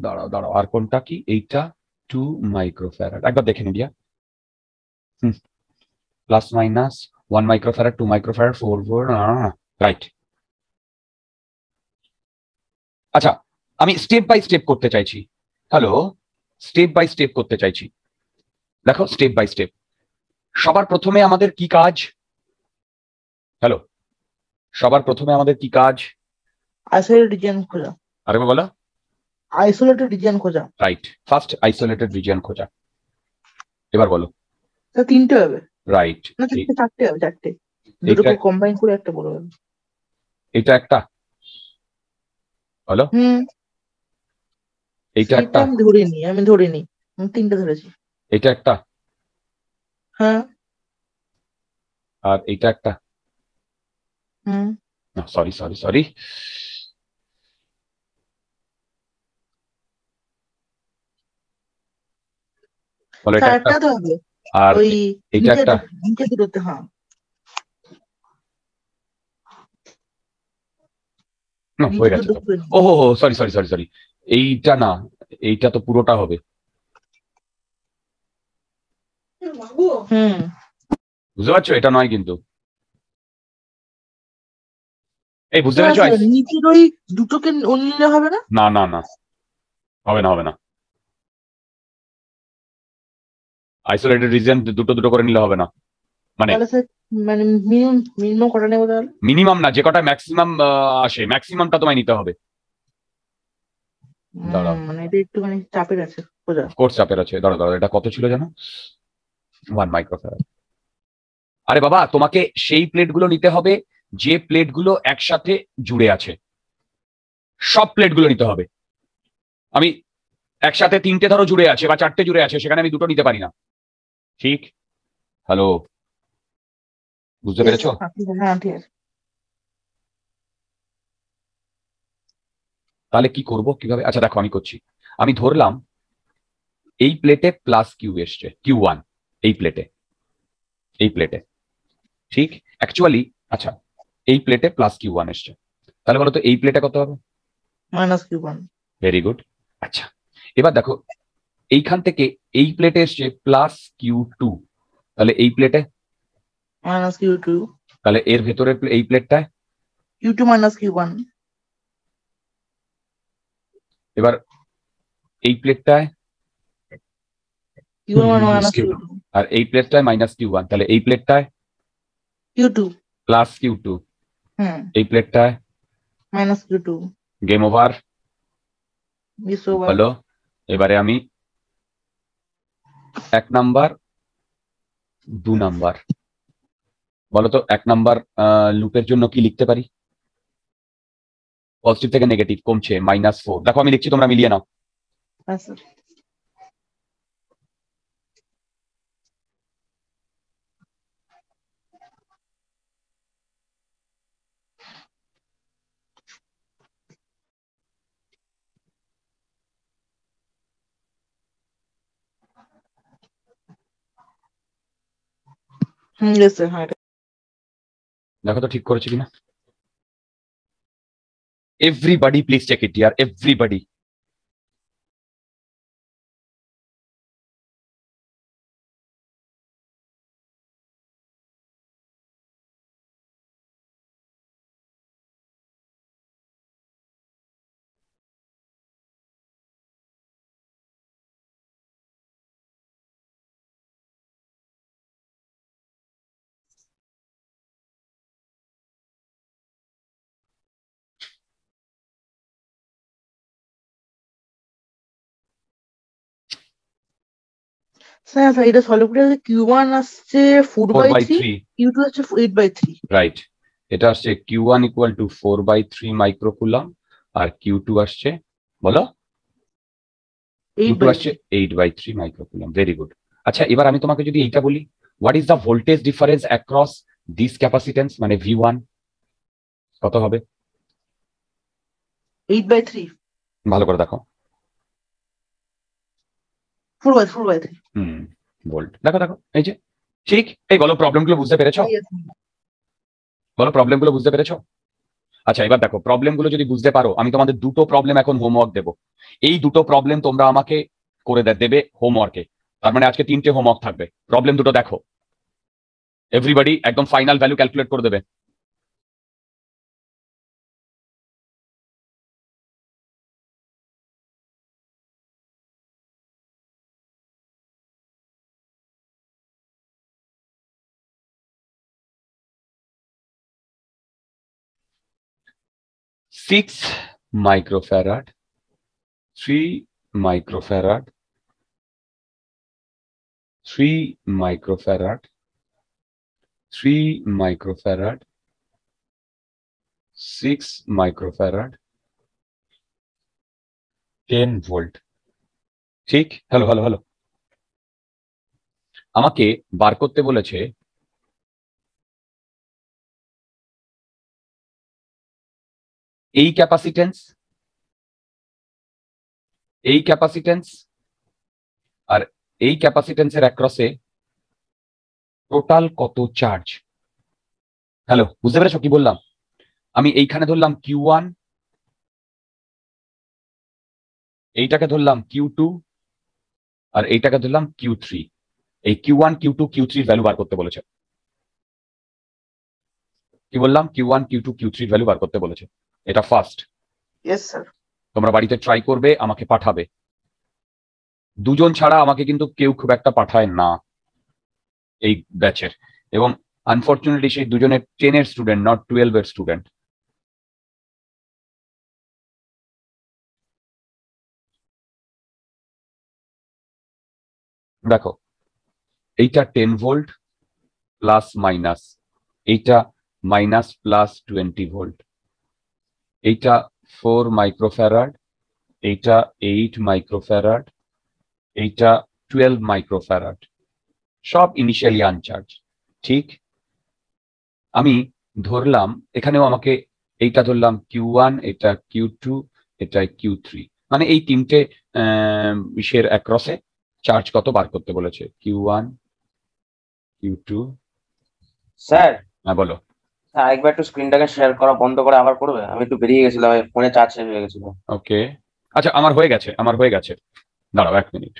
দাঁড়াও দাঁড়াও আর কোনটা কি এইটা টু মাইক্রোফ্যারাড একবার দেখে নি দিয়া plus minus one microfarad two microfarad four four right আচ্ছা আমি স্টেপ বাই স্টেপ করতে চাইছি হ্যালো স্টেপ বাই স্টেপ করতে চাইছি দেখো স্টেপ বাই স্টেপ সবার প্রথমে আমাদের কি কাজ হ্যালো সবার প্রথমে আমাদের কি কাজ আইসোলেটেড রিজিয়ন খোঁজা আরে বলো আইসোলেটেড রিজিয়ন খোঁজা রাইট ফার্স্ট আইসোলেটেড রিজিয়ন খোঁজা এবার বলো তিনটে হবে রাইট না তিনটে চারটে হবে চারটে দুটোকে কম্বাইন করে একটা বলো এটা একটা হ্যালো হুম এইটা একটা আমি ধরে নি আমি ধরে নি তিনটে ধরেছি এটা একটা হ্যাঁ আর এটা একটা হুম সরি সরি সরি আর এটা একটা হ্যাঁ। না হয়ে গেছে ও সরি সরি সরি সরি এইটা না এইটা তো পুরোটা হবে বুঝতে পারছো এটা নয় কিন্তু এই বুঝতে পারছো নিচের ওই দুটোকে নিলে হবে না না না না হবে না হবে না আইসোলেটেড রিজন দুটো দুটো করে নিলে হবে না মানে মিনিমাম মানে না যে কটা ম্যাক্সিমাম আসে ম্যাক্সিমামটা তোমায় নিতে হবে দাঁড়াও মানে এটা একটুখানি চাপের আছে কোর্স চাপের আছে দাঁড়াও দাঁড়াও এটা কত ছিল জানো ওয়ান মাইক্রোফ্যারাড আরে বাবা তোমাকে সেই প্লেটগুলো নিতে হবে যে প্লেটগুলো একসাথে জুড়ে আছে সব প্লেটগুলো নিতে হবে আমি একসাথে তিনটে ধরো জুড়ে আছে বা চারটে জুড়ে আছে সেখানে আমি দুটো নিতে পারি না ঠিক হ্যালো বুঝতে পেরেছ হ্যাঁ, তাহলে কি করব কিভাবে আচ্ছা দেখো আমি করছি আমি ধরলাম এই প্লেটে প্লাস কিউ এসছে কিউ ওয়ান এই প্লেটে এই প্লেটে ঠিক অ্যাকচুয়ালি আচ্ছা এই প্লেটে প্লাস কিউ ওয়ান এসছে তাহলে বলো তো এই প্লেটে কত হবে minus Q one very good আচ্ছা এবার দেখো এইখান থেকে এই প্লেটে এসছে প্লাস কিউ টু তাহলে এই প্লেটে মাইনাস কিউ টু তাহলে এর ভেতরের এই প্লেটটায় Q two minus Q one এবার এই প্লেটটায় Q one minus Q two আর এই প্লেটটায় মাইনাস কিউ ওয়ান তাহলে এই প্লেটটায় Q two plus Q two এই প্লেটটায় minus Q two game over hello এবারে আমি এক নাম্বার দু নাম্বার বলতো এক নাম্বার লুপের জন্য কি লিখতে পারি পজিটিভ থেকে নেগেটিভ কমছে মাইনাস ফোর দেখো আমি লিখছি তোমরা মিলিয়ে নাও দেখো তো ঠিক করেছি কিনা এভরিবাডি প্লিজ চেক ইট ইয়ার এভরিবাডি স্যার হ্যাঁ, এটা সলভ করে কিউ ওয়ান আসছে four by three Q two আসছে এইট বাই থ্রি রাইট এটা আসছে Q one equal to four by three microcoulomb আর কিউ টু আসছে বলো টু আসছে এইট বাই থ্রি মাইক্রোকুলাম আচ্ছা এবার আমি তোমাকে যদি বলি is the voltage difference across মানে ভি ওয়ান কত হবে এইট বাই থ্রি ভালো করে দেখো ফুরোয় ফুরোয় হুম বোল্ড দেখো দেখো এই যে ঠিক এই বলো প্রবলেম গুলো বুঝতে পেরেছো বলো প্রবলেম গুলো বুঝতে পেরেছো আচ্ছা এবার দেখো প্রবলেম গুলো যদি বুঝতে পারো আমি তোমাদের দুটো প্রবলেম এখন হোমওয়ার্ক দেবো এই দুটো প্রবলেম তোমরা আমাকে করে দেবে হোমওয়ার্কে তার মানে আজকে তিনটে হোমওয়ার্ক থাকবে প্রবলেম দুটো দেখো এভরিবডি একদম ফাইনাল ভ্যালু ক্যালকুলেট করে দেবে six microfarad, three microfarad, three microfarad, three microfarad, six microfarad, ten volt. ঠিক হ্যালো হ্যালো হ্যালো আমাকে বার করতে বলেছে এই ক্যাপাসিটেন্স এই ক্যাপাসিটেন্স আর এই ক্যাপাসিটেন্স এর অ্যাক্রসে টোটাল কত চার্জ হ্যালো বুঝতে পেরেছ কি বললাম আমি এইখানে ধরলাম কিউ ওয়ান এইটাকে ধরলাম কিউ টু আর এইটাকে ধরলাম কিউ থ্রি এই Q one Q two Q থ্রির ভ্যালু বার করতে বলেছে কি বললাম Q one Q two Q থ্রির ভ্যালু বার করতে বলেছে এটা ফার্স্ট তোমরা বাড়িতে ট্রাই করবে আমাকে পাঠাবে দুজন ছাড়া আমাকে কিন্তু কেউ খুব একটা পাঠায় না এই ব্যাচের এবং আনফর্চুনেটলি সেই দুজনের টেনের স্টুডেন্ট নট টুয়েলভ এর স্টুডেন্ট দেখো এইটা টেন ভোল্ট প্লাস মাইনাস এইটা মাইনাস প্লাস টোয়েন্টি ভোল্ট এইটা ফোর মাইক্রোফ্যারাড এইটা এইট মাইক্রোফ্যারাড এইটা টুয়েলভ মাইক্রোফ্যারাড সব ইনিশিয়ালি আনচার্জ ঠিক আমি ধরলাম এখানেও আমাকে এইটা ধরলাম কিউ ওয়ান এটা কিউ টু এটা কিউ থ্রি মানে এই তিনটে ইসের অ্যাক্রসে চার্জ কত বার করতে বলেছে Q one Q two sir হ্যাঁ বলো স্যার একবার একটু স্ক্রিনটাকে শেয়ার করা বন্ধ করে আবার করবে আমি একটু বেরিয়ে গেছিলাম ফোনে চার্জ শেষ হয়ে গেছিল ওকে আচ্ছা আমার হয়ে গেছে আমার হয়ে গেছে দাঁড়াও এক মিনিট